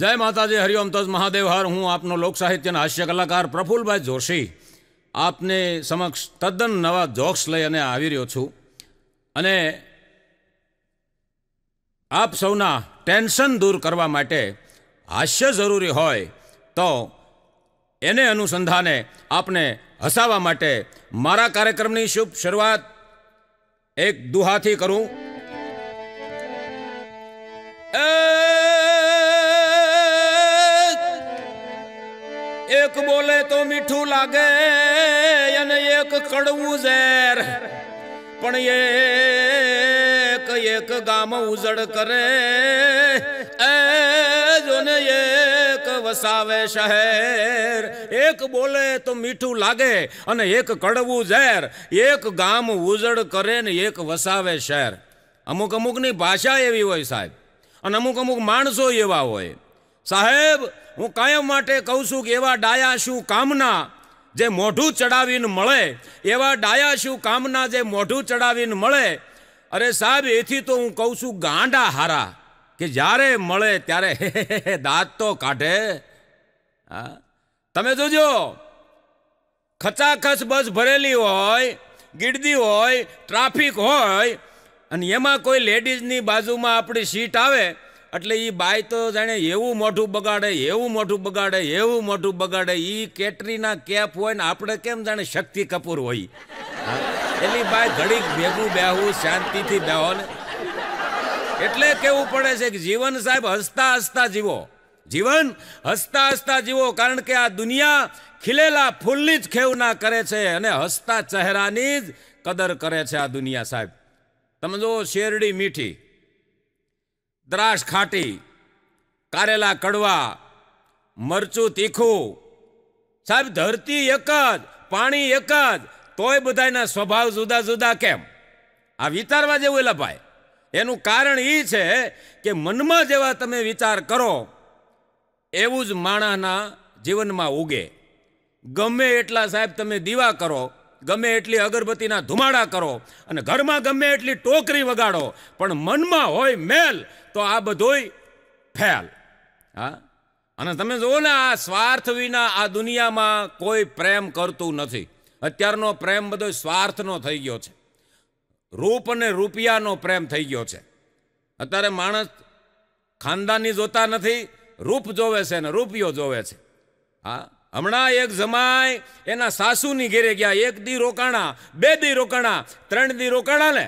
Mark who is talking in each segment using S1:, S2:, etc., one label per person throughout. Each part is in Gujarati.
S1: જય માતાજી હરિઓમ તજ મહાદેવ હર હું આપનો લોક સાહિત્યના હાસ્ય કલાકાર પ્રફુલભાઈ જોશી આપને સમક્ષ તદ્દન નવા જોક્સ લઈને આવી રહ્યો છું અને આપ સૌના ટેન્શન દૂર કરવા માટે હાસ્ય જરૂરી હોય તો એને અનુસંધાને આપને હસાવવા માટે મારા કાર્યક્રમની શુભ શરૂઆત એક દુહાથી કરું એ એક બોલે તો મીઠું લાગે અને એક કડવું ઝેર પણ એક એક ગામ ઉજડ કરે એ જોને એક વસાવે શહેર એક બોલે તો મીઠું લાગે અને એક કડવું ઝેર એક ગામ ઉજડ કરે ને એક વસાવે શહેર અમુક અમુકની ભાષા એવી હોય સાહેબ અને અમુક અમુક માણસો એવા હોય સાહેબ હું કાયમ માટે કહું છું કે એવા ડાયા શું કામના જે મોઢું ચડાવીને મળે એવા ડાયા શું કામના જે મોઢું ચડાવીને મળે અરે સાહેબ એથી તો હું કહું છું ગાંડા હારા કે જ્યારે મળે ત્યારે દાંત તો કાઢે હા તમે જોજો ખચાખચ બસ ભરેલી હોય ગીડદી હોય ટ્રાફિક હોય અને એમાં કોઈ લેડીઝની બાજુમાં આપણી સીટ આવે એટલે એ બાય તો જાણે એવું મોઢું બગાડે એવું મોઢું બગાડે એવું મોઢું બગાડે એ કેટરીના કેપ હોય ને આપણે કેમ જાણે શક્તિ કપૂર હોય એની બાય ઘડીક ભેગું બેહવું શાંતિથી બેહો ને એટલે કેવું પડે છે કે જીવન સાહેબ હસતા હસતા જીવો જીવન હસતા હસતા જીવો કારણ કે આ દુનિયા ખીલેલા ફૂલની જ ખેવના કરે છે અને હસતા ચહેરાની જ કદર કરે છે આ દુનિયા સાહેબ તમે જો શેરડી મીઠી દ્રાક્ષ ખાટી કારેલા કડવા મરચું તીખું સાહેબ ધરતી એક જ પાણી એક જ તોય બધાના સ્વભાવ જુદા જુદા કેમ આ વિચારવા જેવું એલા ભાઈ એનું કારણ એ છે કે મનમાં જેવા તમે વિચાર કરો એવું જ માણસના જીવનમાં ઉગે ગમે એટલા સાહેબ તમે દીવા કરો ગમે એટલી અગરબત્તીના ધુમાડા કરો અને ઘરમાં ગમે એટલી ટોકરી વગાડો પણ મનમાં હોય મેલ તો આ બધોય ફેલ હા અને તમે જુઓ ને આ સ્વાર્થ વિના આ દુનિયામાં કોઈ પ્રેમ કરતું નથી અત્યારનો પ્રેમ બધો સ્વાર્થનો થઈ ગયો છે રૂપ અને રૂપિયાનો પ્રેમ થઈ ગયો છે અત્યારે માણસ ખાનદાની જોતા નથી રૂપ જોવે છે ને રૂપિયો જોવે છે હા હમણાં એક જમાય એના સાસુની ઘેરે ગયા એક દી રોકાણા બે દી રોકાણા ત્રણ દી રોકાણા ને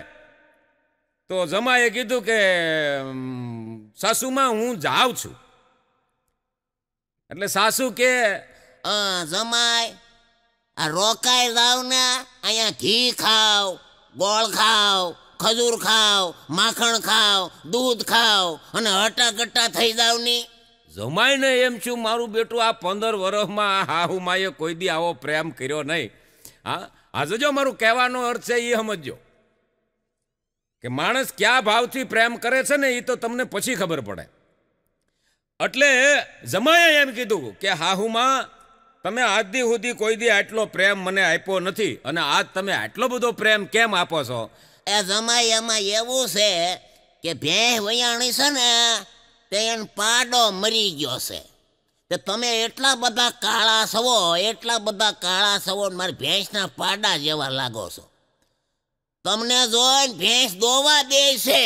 S1: તો જમાએ કીધું કે
S2: સાસુમાં હું જાઉં છું એટલે સાસુ કે જમાય આ રોકાય જાવ ને અહીંયા ઘી ખાવ ગોળ ખાવ ખજૂર ખાવ માખણ ખાવ દૂધ ખાવ અને હટાકટા થઈ જાવ ની જમાઈને એમ છું મારું બેટું
S1: આ પંદર વર્ષમાં હાહુ માએ કોઈ દી આવો પ્રેમ કર્યો નહીં હા આ જો મારું કહેવાનો અર્થ છે એ સમજજો કે માણસ કયા ભાવથી પ્રેમ કરે છે ને એ તો તમને પછી ખબર પડે એટલે જમાએ એમ કીધું કે હાહુમાં તમે આજથી સુધી કોઈ દી આટલો પ્રેમ મને આપ્યો નથી અને આજ તમે
S2: આટલો બધો પ્રેમ કેમ આપો છો એ જમાઈ એમાં એવું છે કે ભેહ વૈયાણી છે ને તે એન પાડો મરી ગયો છે તે તમે એટલા બધા કાળા સવો એટલા બધા કાળા સવો મારી ભેંસના પાડા જેવા લાગો છો તમને જોઈને ભેંસ દોવા દે છે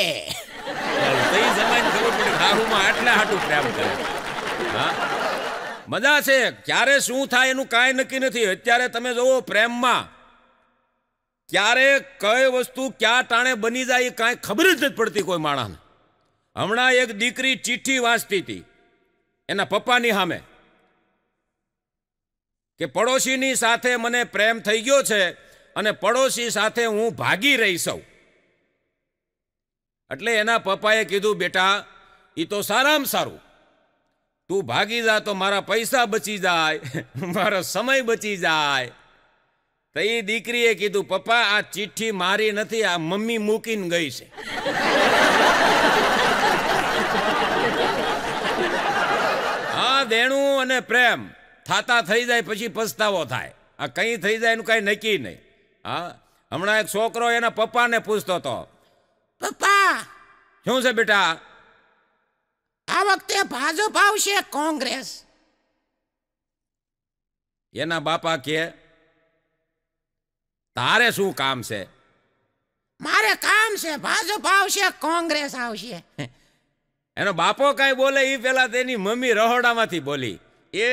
S1: મજા છે ક્યારે શું થાય એનું કાંઈ નક્કી નથી અત્યારે તમે જોવો પ્રેમમાં ક્યારે કઈ વસ્તુ ક્યાં ટાણે બની જાય એ કાંઈ ખબર જ નથી પડતી કોઈ માણસને હમણાં એક દીકરી ચિઠ્ઠી વાંચતી હતી એના પપ્પાની સામે કે પડોશીની સાથે મને પ્રેમ થઈ ગયો છે અને પડોશી સાથે હું ભાગી રહી સૌ એટલે એના પપ્પાએ કીધું બેટા એ તો સારામાં સારું તું ભાગી જા તો મારા પૈસા બચી જાય મારો સમય બચી જાય તો એ દીકરીએ કીધું પપ્પા આ ચિઠ્ઠી મારી નથી આ મમ્મી મૂકીને ગઈ છે દેણું અને પ્રેમ થાતા થઈ જાય પછી પસ્તાવો થાય આ કંઈ થઈ જાય એનું કાંઈ નક્કી નહીં હા હમણાં એક છોકરો એના પપ્પાને પૂછતો હતો પપ્પા શું છે બેટા
S2: આ વખતે ભાજપ આવશે કોંગ્રેસ
S1: એના બાપા કે તારે શું કામ છે
S2: મારે કામ છે ભાજપ આવશે કોંગ્રેસ આવશે
S1: એનો બાપો કાંઈ બોલે એ પહેલાં તેની મમ્મી રહોડામાંથી બોલી એ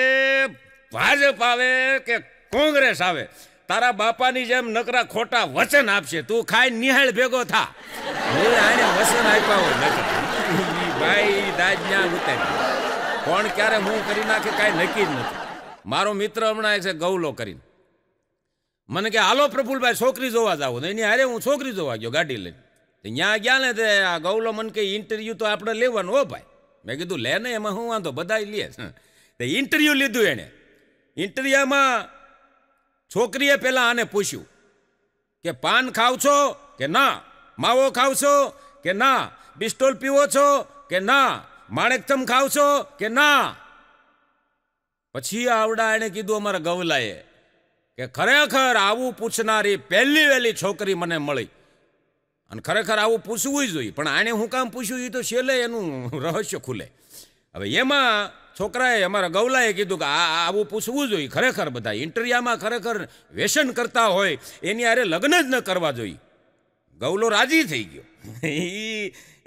S1: ભાજપ આવે કે કોંગ્રેસ આવે તારા બાપાની જેમ નકરા ખોટા વચન આપશે તું ખાઈ નિહાળ ભેગો થા આને વચન આપ્યા હોય ભાઈ દાજના ઉતારી કોણ ક્યારે હું કરી નાખે કાંઈ નક્કી જ નથી મારો મિત્ર હમણાં એક છે ગૌલો કરીને મને કે હાલો પ્રફુલભાઈ છોકરી જોવા જાવ એની હારે હું છોકરી જોવા ગયો ગાડી લઈને તો ત્યાં ગયા ને તે આ ગૌલો મન કે ઇન્ટરવ્યૂ તો આપણે લેવાનું હો ભાઈ મેં કીધું લે ને એમાં હું વાંધો બધા લે તે ઇન્ટરવ્યૂ લીધું એણે ઇન્ટરવ્યુમાં છોકરીએ પહેલાં આને પૂછ્યું કે પાન ખાવ છો કે ના માવો ખાવ છો કે ના બિસ્ટોલ પીવો છો કે ના માણેકથમ ખાવ છો કે ના પછી આવડા એણે કીધું અમારા ગવલાએ કે ખરેખર આવું પૂછનારી પહેલી વહેલી છોકરી મને મળી અને ખરેખર આવું પૂછવું જ જોઈએ પણ આણે હું કામ પૂછ્યું એ તો છેલ્લે એનું રહસ્ય ખુલે હવે એમાં છોકરાએ અમારા ગૌલાએ કીધું કે આ આવું પૂછવું જોઈએ ખરેખર બધા ઇન્ટરિયામાં ખરેખર વ્યસન કરતા હોય એની આરે લગ્ન જ ન કરવા જોઈએ ગૌલો રાજી થઈ ગયો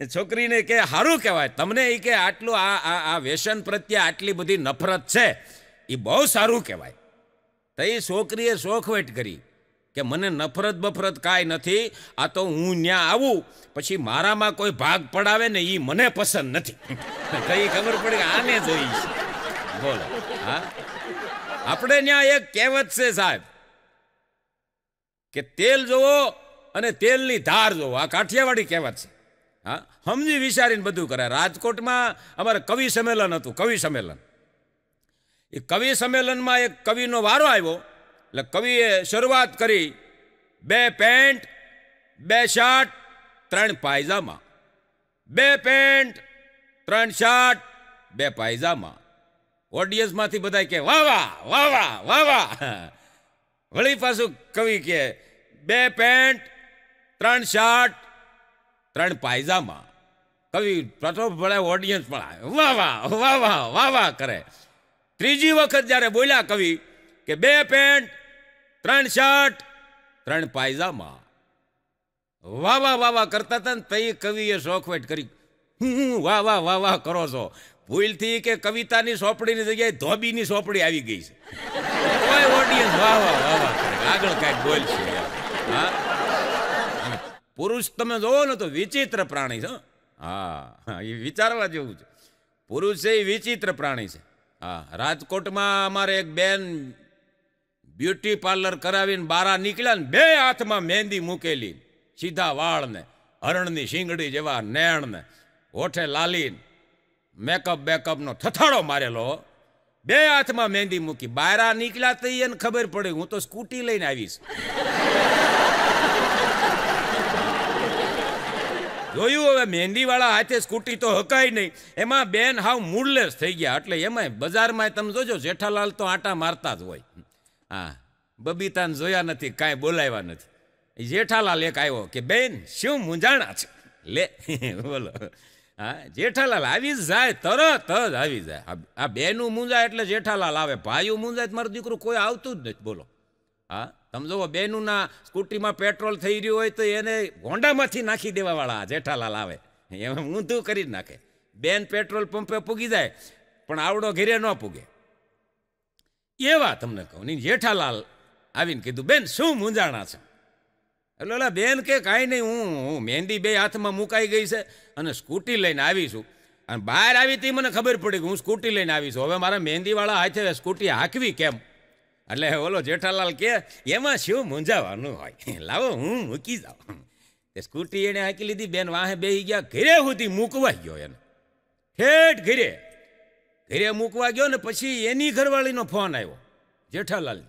S1: એ છોકરીને કે સારું કહેવાય તમને એ કે આટલું આ આ વ્યસન પ્રત્યે આટલી બધી નફરત છે એ બહુ સારું કહેવાય તો એ છોકરીએ શોખવેટ કરી કે મને નફરત બફરત કાંઈ નથી આ તો હું ત્યાં આવું પછી મારામાં કોઈ ભાગ પડાવે ને એ મને પસંદ નથી કઈ ખબર પડે કે આને જોઈ છે બોલો હા આપણે ત્યાં એક કહેવત છે સાહેબ કે તેલ જોવો અને તેલની ધાર જોવો આ કાઠિયાવાડી કહેવત છે હા સમજી વિચારીને બધું કરે રાજકોટમાં અમારે કવિ સંમેલન હતું કવિ સંમેલન એ કવિ સંમેલનમાં એક કવિનો વારો આવ્યો એટલે કવિએ શરૂઆત કરી બે પેન્ટ બે શર્ટ ત્રણ પાયજામા બે પેન્ટ ત્રણ શર્ટ બે પાયજામા ઓડિયન્સમાંથી બધા કે વાહ વાહ વાહ વાહ વાહ વાહ વળી પાછું કવિ કે બે પેન્ટ ત્રણ શર્ટ ત્રણ પાયજામા કવિ પ્રથમ ભળે ઓડિયન્સ પણ વાહ વાહ વાહ વાહ વાહ વાહ કરે ત્રીજી વખત જ્યારે બોલ્યા કવિ કે બે પેન્ટ ત્રણ શર્ટ ત્રણ પાયજામા વાહ વાહ વાહ વાહ કરતા હતા ને તઈ કવિએ શોખવેટ કરી હું વાહ વાહ વાહ વાહ કરો છો ભૂલથી કે કવિતાની સોપડીની જગ્યાએ ધોબીની સોપડી આવી ગઈ છે ઓડિયન્સ વાહ વાહ વાહ વાહ આગળ કાંઈક બોલશે હા પુરુષ તમે જોવો ને તો વિચિત્ર પ્રાણી છે હા એ વિચારવા જેવું છે પુરુષ એ વિચિત્ર પ્રાણી છે હા રાજકોટમાં અમારે એક બેન બ્યુટી પાર્લર કરાવીને બારા નીકળ્યા ને બે હાથમાં મહેંદી મૂકેલી સીધા વાળને હરણની શિંગડી જેવા નેણને હોઠે લાલીને મેકઅપ બેકઅપનો થથાડો મારેલો બે હાથમાં મહેંદી મૂકી બારા નીકળ્યા તો એને ખબર પડી હું તો સ્કૂટી લઈને આવીશ જોયું હવે મહેંદીવાળા હાથે સ્કૂટી તો હકાય નહીં એમાં બેન હાવ મૂડલેસ થઈ ગયા એટલે એમાંય બજારમાં તમે જોજો જેઠાલાલ તો આટા મારતા જ હોય હા બબીતાને જોયા નથી કાંઈ બોલાવ્યા નથી જેઠાલાલ એક આવ્યો કે બેન શું મૂંઝાણા છે લે બોલો હા જેઠાલાલ આવી જ જાય તરત જ આવી જાય આ બેનું મૂંઝાય એટલે જેઠાલાલ આવે ભાઈઓ મૂંઝાય મારું દીકરું કોઈ આવતું જ નથી બોલો હા તમે જુઓ બેનુંના સ્કૂટીમાં પેટ્રોલ થઈ રહ્યું હોય તો એને ગોંડામાંથી નાખી દેવાવાળા જેઠાલાલ આવે એમાં ઊંધું કરી જ નાખે બેન પેટ્રોલ પંપે પૂગી જાય પણ આવડો ઘેરે ન પૂગે એવા તમને કહું નહીં જેઠાલાલ આવીને કીધું બેન શું મૂંઝાણા છે એટલે ઓલા બેન કે કાંઈ નહીં હું હું મહેંદી બે હાથમાં મુકાઈ ગઈ છે અને સ્કૂટી લઈને આવી છું અને બહાર આવી હતી મને ખબર પડી કે હું સ્કૂટી લઈને આવી છું હવે મારા મહેંદીવાળા હાથે સ્કૂટી હાંકવી કેમ એટલે ઓલો જેઠાલાલ કે એમાં શું મૂંઝાવાનું હોય લાવો હું મૂકી જાઉં એ સ્કૂટી એણે હાંકી લીધી બેન વાહે બેહી ગયા ઘરે સુધી મૂકવા ગયો એને ઠેઠ ઘેરે ઘરે મૂકવા ગયો ને પછી એની ઘરવાળીનો ફોન આવ્યો જેઠાલાલ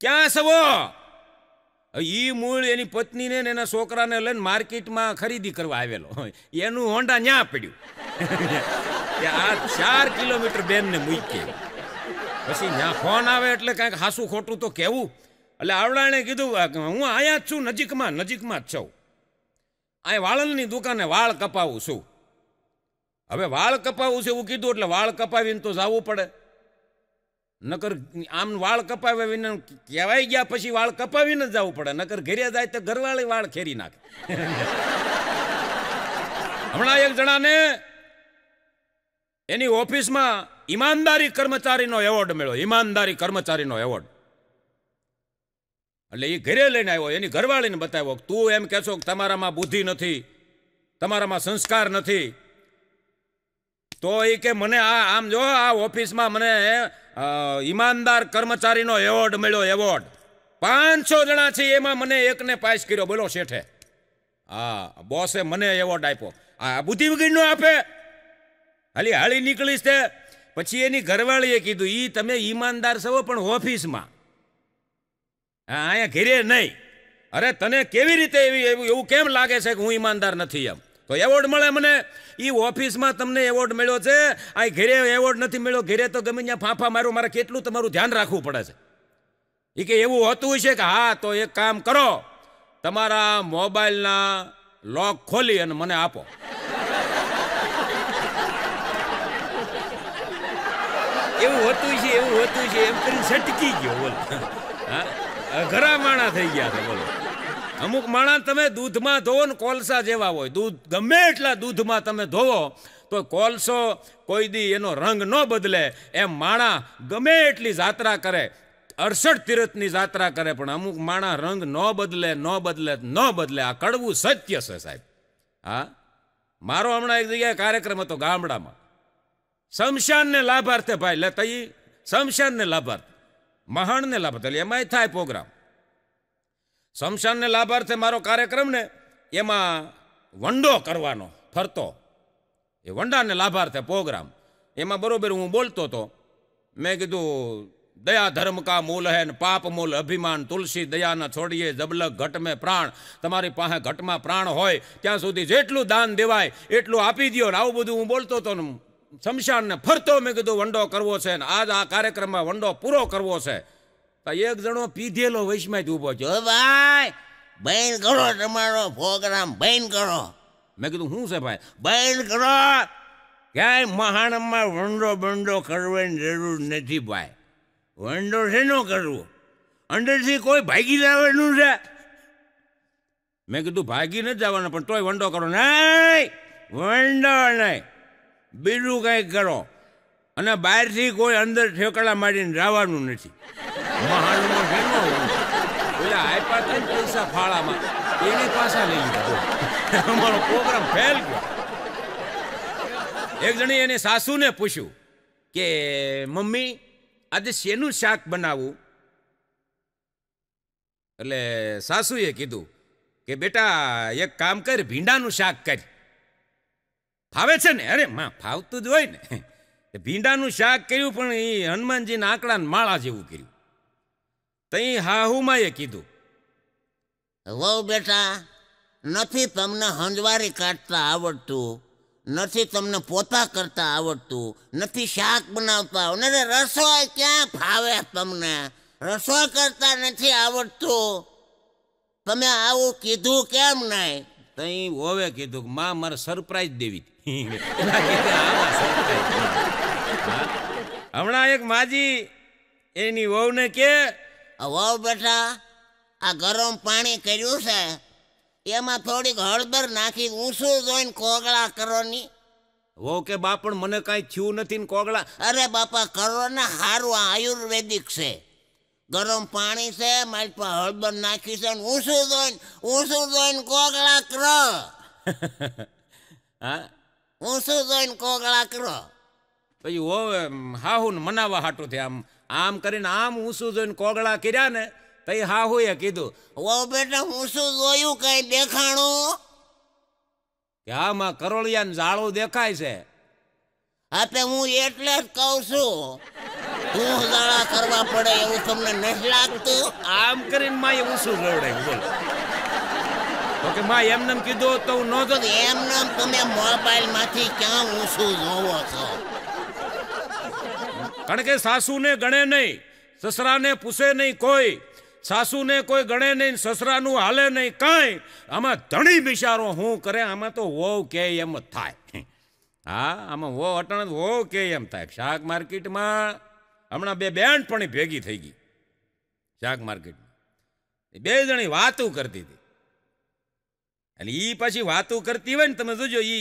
S1: ક્યાં સવો એ મૂળ એની પત્નીને ને એના છોકરાને લઈને માર્કેટમાં ખરીદી કરવા આવેલો એનું હોન્ડા ન્યા પડ્યું કે આ ચાર કિલોમીટર બેનને મૂકી પછી ન્યા ફોન આવે એટલે કાંઈક હાસું ખોટું તો કહેવું એટલે આવડાણે કીધું હું અહીંયા જ છું નજીકમાં નજીકમાં જ છું અહીં વાળલની દુકાને વાળ કપાવું છું હવે વાળ કપાવું છે એવું કીધું એટલે વાળ કપાવીને તો જવું પડે નકર આમ વાળ કપાવ્યા વિના કહેવાય ગયા પછી વાળ કપાવીને જ જવું પડે નકર ઘેરે જાય તો ઘરવાળી વાળ ખેરી નાખે હમણાં એક જણાને એની ઓફિસમાં ઈમાનદારી કર્મચારીનો એવોર્ડ મળ્યો ઈમાનદારી કર્મચારીનો એવોર્ડ એટલે એ ઘરે લઈને આવ્યો એની ઘરવાળીને બતાવ્યો તું એમ કહેશો કે તમારામાં બુદ્ધિ નથી તમારામાં સંસ્કાર નથી તો એ કે મને આ આમ જો આ ઓફિસમાં મને ઈમાનદાર કર્મચારીનો એવોર્ડ મળ્યો એવોર્ડ પાંચસો જણા છે એમાં મને એકને પાસ કર્યો બોલો શેઠે હા બોસે મને એવોર્ડ આપ્યો આ બુદ્ધિ વિગીડનો આપે હાલી હાળી નીકળીશ તે પછી એની ઘરવાળીએ કીધું એ તમે ઈમાનદાર છો પણ ઓફિસમાં હા અહીંયા ઘેરે નહીં અરે તને કેવી રીતે એવી એવું એવું કેમ લાગે છે કે હું ઈમાનદાર નથી એમ તો એવોર્ડ મળે મને એ ઓફિસમાં તમને એવોર્ડ મળ્યો છે આ ઘરે એવોર્ડ નથી મળ્યો ઘરે તો ગમે ત્યાં ફાંફા મારું મારે કેટલું તમારું ધ્યાન રાખવું પડે છે એ કે એવું હોતું છે કે હા તો એક કામ કરો તમારા મોબાઈલના લોક ખોલી અને મને આપો એવું હોતું છે એવું હોતું છે એમ કરીને છટકી ગયો બોલો હા ઘરા માણા થઈ ગયા છે બોલો અમુક માણસ તમે દૂધમાં ધોવો ને કોલસા જેવા હોય દૂધ ગમે એટલા દૂધમાં તમે ધોવો તો કોલસો કોઈ દી એનો રંગ ન બદલે એમ માણા ગમે એટલી જાત્રા કરે અડસઠ તીરથની જાત્રા કરે પણ અમુક માણા રંગ ન બદલે ન બદલે ન બદલે આ કડવું સત્ય છે સાહેબ હા મારો હમણાં એક જગ્યાએ કાર્યક્રમ હતો ગામડામાં શમશાનને લાભાર્થે ભાઈ લે તઈ શમશાનને લાભાર્થ મહાણને લાભાર્થ એટલે એમાંય થાય પ્રોગ્રામ શમશાનને લાભાર્થે મારો કાર્યક્રમ ને એમાં વંડો કરવાનો ફરતો એ વંડાને લાભાર્થે પ્રોગ્રામ એમાં બરોબર હું બોલતો હતો મેં કીધું દયા ધર્મ કા મૂલ હે ને પાપ મૂલ અભિમાન તુલસી દયાના છોડીએ જબલક ઘટ મેં પ્રાણ તમારી પાસે ઘટમાં પ્રાણ હોય ત્યાં સુધી જેટલું દાન દેવાય એટલું આપી દો ને આવું બધું હું બોલતો હતો ને શમશાનને ફરતો મેં કીધું વંડો કરવો છે ને આજ આ કાર્યક્રમમાં વંડો પૂરો કરવો છે તો એક જણો પીધેલો વૈશમાં ઊભો છે
S2: ભાઈ બેન કરો તમારો પ્રોગ્રામ બેન કરો મેં કીધું શું છે ભાઈ બેન કરો ક્યાંય મહાણમાં વંડો બંડો કરવાની જરૂર
S1: નથી ભાઈ વંડો છે શેનો કરવો અંદરથી કોઈ ભાગી જવાનું છે મેં કીધું ભાગી નથી જવાનું પણ તોય વંડો કરો નહીં વંડો નહીં બીજું કંઈક કરો અને બહારથી કોઈ અંદર ઠેકડા મારીને જવાનું નથી મહાણનો વીમો ઓલા આપ્યા હતા પૈસા ફાળામાં એને પાછા એક જણી એને સાસુને પૂછ્યું કે મમ્મી આજે શેનું શાક બનાવવું એટલે સાસુએ કીધું કે બેટા એક કામ કર ભીંડાનું શાક કર ફાવે છે ને અરે માં ફાવતું જ હોય ને ભીંડાનું શાક કર્યું પણ એ
S2: હનુમાનજીના આંકડાને માળા જેવું કર્યું તઈ હાહુમાએ કીધું વહુ બેટા નથી તમને હંજવારી કાઢતા આવડતું નથી તમને પોતા કરતા આવડતું નથી શાક બનાવતા અને રસોઈ ક્યાં ફાવે તમને રસોઈ કરતા નથી આવડતું તમે આવું કીધું કેમ નહીં તઈ હોવે કીધું કે માં મારે સરપ્રાઈઝ દેવી હમણાં એક માજી એની વહુને કે વાવ બેટા આ ગરમ પાણી કર્યું છે એમાં થોડીક હળદર નાખી ઊંસું જોઈને કોગળા કરો ની વો કે બા પણ મને કાંઈ થયું નથી ને કોગળા અરે બાપા કરો ને સારું આ આયુર્વેદિક છે ગરમ પાણી છે મારી પાસે હળદર નાખી છે ને ઊંસું જોઈને ઊંસું જોઈને કોગળા કરો
S1: હા
S2: ઊંસું જોઈને કોગળા કરો
S1: પછી હોવે હાહુ ને મનાવા હાટું થયા આમ આમ કરીને આમ ઊંસું જોઈને કોગળા કર્યા ને તઈ હા હોય કીધું
S2: વો બેટા ઊંસું જોયું કઈ દેખાણું કે હા માં કરોળિયાને ઝાડું દેખાય છે હા તે હું એટલે જ કહું છું તું ઝાડા કરવા પડે એવું તમને નથી લાગતું આમ કરીને માં ઊંસું રવડાય બોલો તો કે માં એમને કીધું તો હું ન એમને તમે મોબાઈલ માંથી ક્યાં ઊંસું જોવો છો કારણ કે
S1: સાસુને ગણે નહીં સસરાને પૂછે નહીં કોઈ સાસુને કોઈ ગણે નહીં સસરાનું હાલે નહીં કાંઈ આમાં ધણી બિચારો હું કરે આમાં તો વહુ કે એમ થાય હા આમાં વહુ અટણ વહુ કે એમ થાય શાક માર્કેટમાં હમણાં બે બેન પણ ભેગી થઈ ગઈ શાક માર્કેટમાં બે જણી વાતો કરતી હતી અને એ પછી વાતો કરતી હોય ને તમે જોજો એ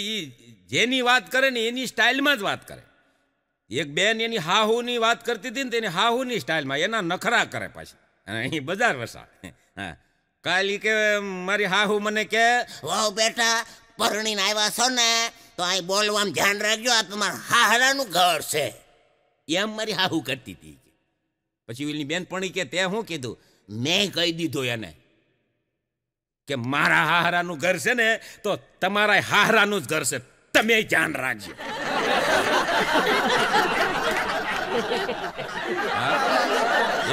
S1: જેની વાત કરે ને એની સ્ટાઇલમાં જ વાત કરે એક બેન એની હાહુની વાત કરતી હતી ને તેની હાહુની સ્ટાઇલમાં એના નખરા કરે પાછી અહીં બજાર વસા હા
S2: કાલી કે મારી હાહુ મને કે વાવ બેટા પરણીને આવ્યા છો ને તો અહીં બોલવામાં ધ્યાન રાખજો આ તમારા હાહરાનું ઘર છે એમ મારી હાહુ કરતી હતી પછી એની બેનપણી કે તે શું કીધું મેં કહી દીધું એને
S1: કે મારા હાહરાનું ઘર છે ને તો તમારા હાહરાનું જ ઘર છે તમે ધ્યાન રાખજો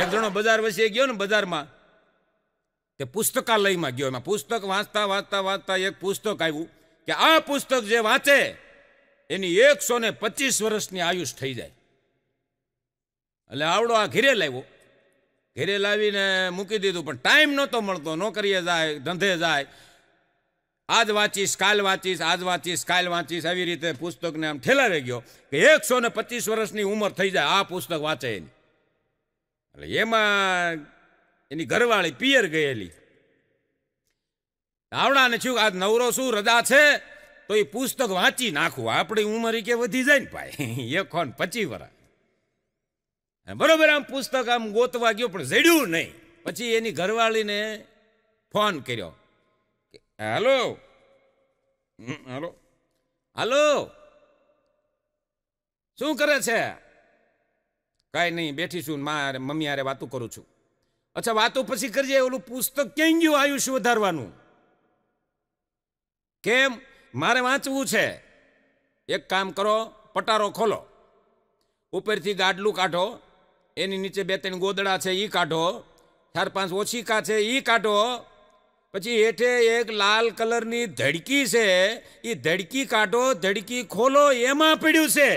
S1: એક જણો બજાર વચ્ચે ગયો ને બજારમાં તે પુસ્તકાલયમાં ગયો એમાં પુસ્તક વાંચતા વાંચતા વાંચતા એક પુસ્તક આવ્યું કે આ પુસ્તક જે વાંચે એની એકસો ને પચીસ વર્ષની આયુષ થઈ જાય એટલે આવડો આ ઘેરે લાવ્યો ઘેરે લાવીને મૂકી દીધું પણ ટાઈમ નહોતો મળતો નોકરીએ જાય ધંધે જાય આજ વાંચીશ કાલ વાંચીશ આજ વાંચીશ કાલ વાંચીશ આવી રીતે પુસ્તકને આમ ઠેલાવે ગયો કે એકસો ને પચીસ વર્ષની ઉંમર થઈ જાય આ પુસ્તક વાંચે એની એટલે એમાં એની ઘરવાળી પિયર ગયેલી આવડાને છું આ નવરો શું રજા છે તો એ પુસ્તક વાંચી નાખવું આપણી ઉંમર કે વધી જાય ને ભાઈ એકોન પચી વરા બરોબર આમ પુસ્તક આમ ગોતવા ગયો પણ જડ્યું નહીં પછી એની ઘરવાળીને ફોન કર્યો હાલો હાલો હાલો શું કરે છે કાંઈ નહીં બેઠી છું માં મમ્મી આરે વાતું કરું છું અચ્છા વાતો પછી કરજે ઓલું પુસ્તક ક્યાં ગયું આયુષ્ય વધારવાનું કેમ મારે વાંચવું છે એક કામ કરો પટારો ખોલો ઉપરથી ગાડલું કાઢો એની નીચે બે ત્રણ ગોદડા છે એ કાઢો ચાર પાંચ ઓછીકા છે એ કાઢો પછી હેઠે એક લાલ કલરની ધડકી છે એ ધડકી કાઢો ધડકી ખોલો એમાં પીડ્યું છે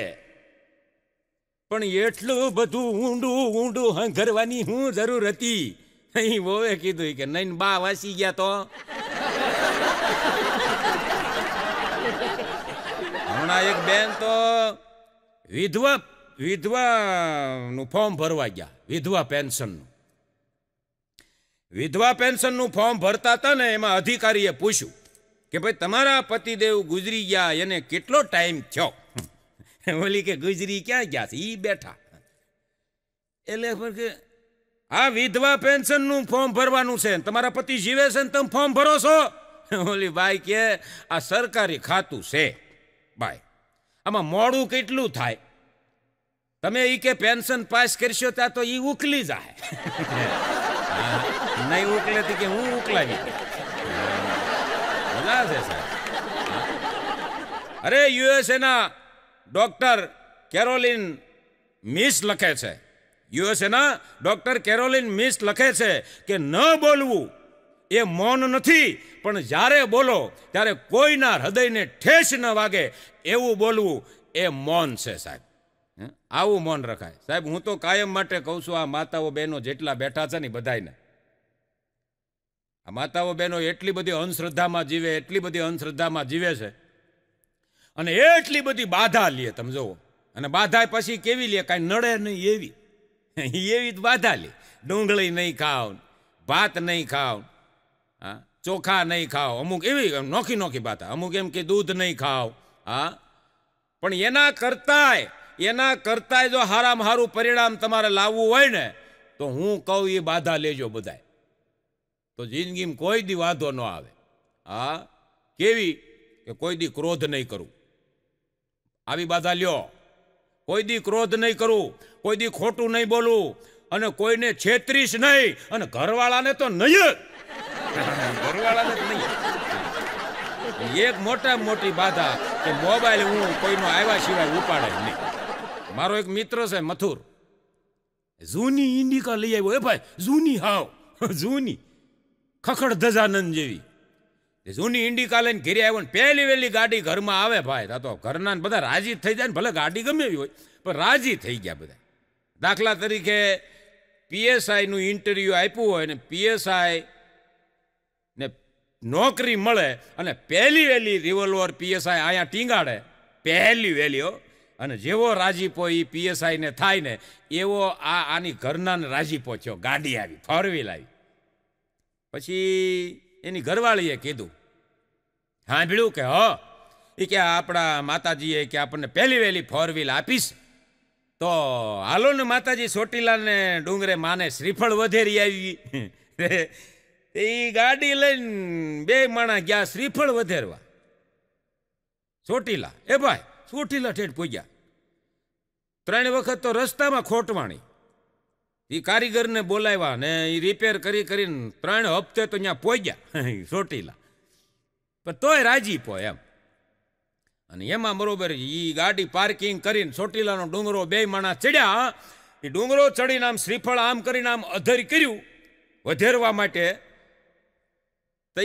S1: પણ એટલું બધું ઊંડું ઊંડું હંઘરવાની હું જરૂર હતી અહીં બોવે કીધું કે નહીં બા વાસી ગયા તો હમણાં એક બેન તો વિધવા વિધવા નું ફોર્મ ભરવા ગયા વિધવા પેન્શનનું વિધવા પેન્શનનું ફોર્મ ભરતા હતા ને એમાં અધિકારીએ પૂછ્યું કે ભાઈ તમારા પતિદેવ ગુજરી ગયા એને કેટલો ટાઈમ થયો ઓલી કે ગુજરી ક્યાં ગયા છે એ બેઠા એટલે કે આ વિધવા પેન્શનનું ફોર્મ ભરવાનું છે તમારા પતિ જીવે છે ને તમે ફોર્મ ભરો છો ઓલી ભાઈ કે આ સરકારી ખાતું છે બાઈ આમાં મોડું કેટલું થાય તમે એ કે પેન્શન પાસ કરશો ત્યાં તો એ ઉકલી જાય નહીં ઉકલે કે હું ઉકલાવી મજા છે સાહેબ અરે યુએસએના ડૉક્ટર કેરોલિન મિસ લખે છે યુએસએના ડૉક્ટર કેરોલિન મિસ લખે છે કે ન બોલવું એ મૌન નથી પણ જ્યારે બોલો ત્યારે કોઈના હૃદયને ઠેસ ન વાગે એવું બોલવું એ મૌન છે સાહેબ આવું મૌન રખાય સાહેબ હું તો કાયમ માટે કહું છું આ માતાઓ બહેનો જેટલા બેઠા છે ને બધાને આ માતાઓ બહેનો એટલી બધી અંધશ્રદ્ધામાં જીવે એટલી બધી અંધશ્રદ્ધામાં જીવે છે અને એટલી બધી બાધા લે તમે જુઓ અને બાધા પછી કેવી લે કાંઈ નડે નહીં એવી એવી જ બાધા લે ડુંગળી નહીં ખાવ ભાત નહીં ખાવ હા ચોખા નહીં ખાવ અમુક એવી નોખી નોખી બાધા અમુક એમ કે દૂધ નહીં ખાવ હા પણ એના કરતાંય એના કરતાંય જો હારામાં હારું પરિણામ તમારે લાવવું હોય ને તો હું કહું એ બાધા લેજો બધાય તો જિંદગીમાં કોઈ દી વાંધો ન આવે હા કેવી કે કોઈ દી ક્રોધ નહીં કરું આવી બાધા લ્યો કોઈ દી ક્રોધ નહીં કરું કોઈ દી ખોટું નહીં બોલું અને કોઈને છેત્રીસ નહીં અને ઘરવાળાને તો નહીં ઘરવાળાને તો નહીં એક મોટા મોટી બાધા કે મોબાઈલ હું કોઈનો આવ્યા સિવાય ઉપાડે નહીં મારો એક મિત્ર છે મથુર જૂની ઇન્ડિકા લઈ આવ્યો એ ભાઈ જૂની હાવ જૂની ખખડ ધજાનંદ જેવી જૂની ઇન્ડિકા લઈને ઘેરી આવ્યો ને પહેલી વહેલી ગાડી ઘરમાં આવે ભાઈ તા તો ઘરના બધા રાજી થઈ જાય ને ભલે ગાડી ગમે એવી હોય પણ રાજી થઈ ગયા બધા દાખલા તરીકે પીએસઆઈનું ઇન્ટરવ્યૂ આપ્યું હોય ને પીએસઆઈ ને નોકરી મળે અને પહેલી વહેલી રિવોલ્વર પીએસઆઈ અહીંયા ટીંગાડે પહેલી વહેલીઓ અને જેવો રાજીપો એ પીએસઆઈને થાય ને એવો આ આની ઘરના રાજીપો થયો ગાડી આવી ફોર વ્હીલ આવી પછી એની ઘરવાળીએ કીધું સાંભળ્યું કે હ એ કે આપણા માતાજીએ કે આપણને પહેલી વહેલી ફોર વ્હીલ આપીશ તો હાલો ને માતાજી ચોટીલાને ડુંગરે માને શ્રીફળ વધેરી
S3: આવી
S1: એ ગાડી લઈને બે માણા ગયા શ્રીફળ વધેરવા ચોટીલા એ ભાઈ ચોટીલા ઠેઠ પૂજ્યા ત્રણ વખત તો રસ્તામાં ખોટવાણી એ કારીગરને બોલાવ્યા ને એ રિપેર કરી કરીને ત્રણ હપ્તે તો ત્યાં પહોંચ્યા ચોટીલા પણ તોય રાજી પો એમ અને એમાં બરોબર એ ગાડી પાર્કિંગ કરીને ચોટીલાનો ડુંગરો બે માણસ ચડ્યા એ ડુંગરો ચડીને આમ શ્રીફળ આમ કરીને આમ અધર કર્યું વધેરવા માટે તો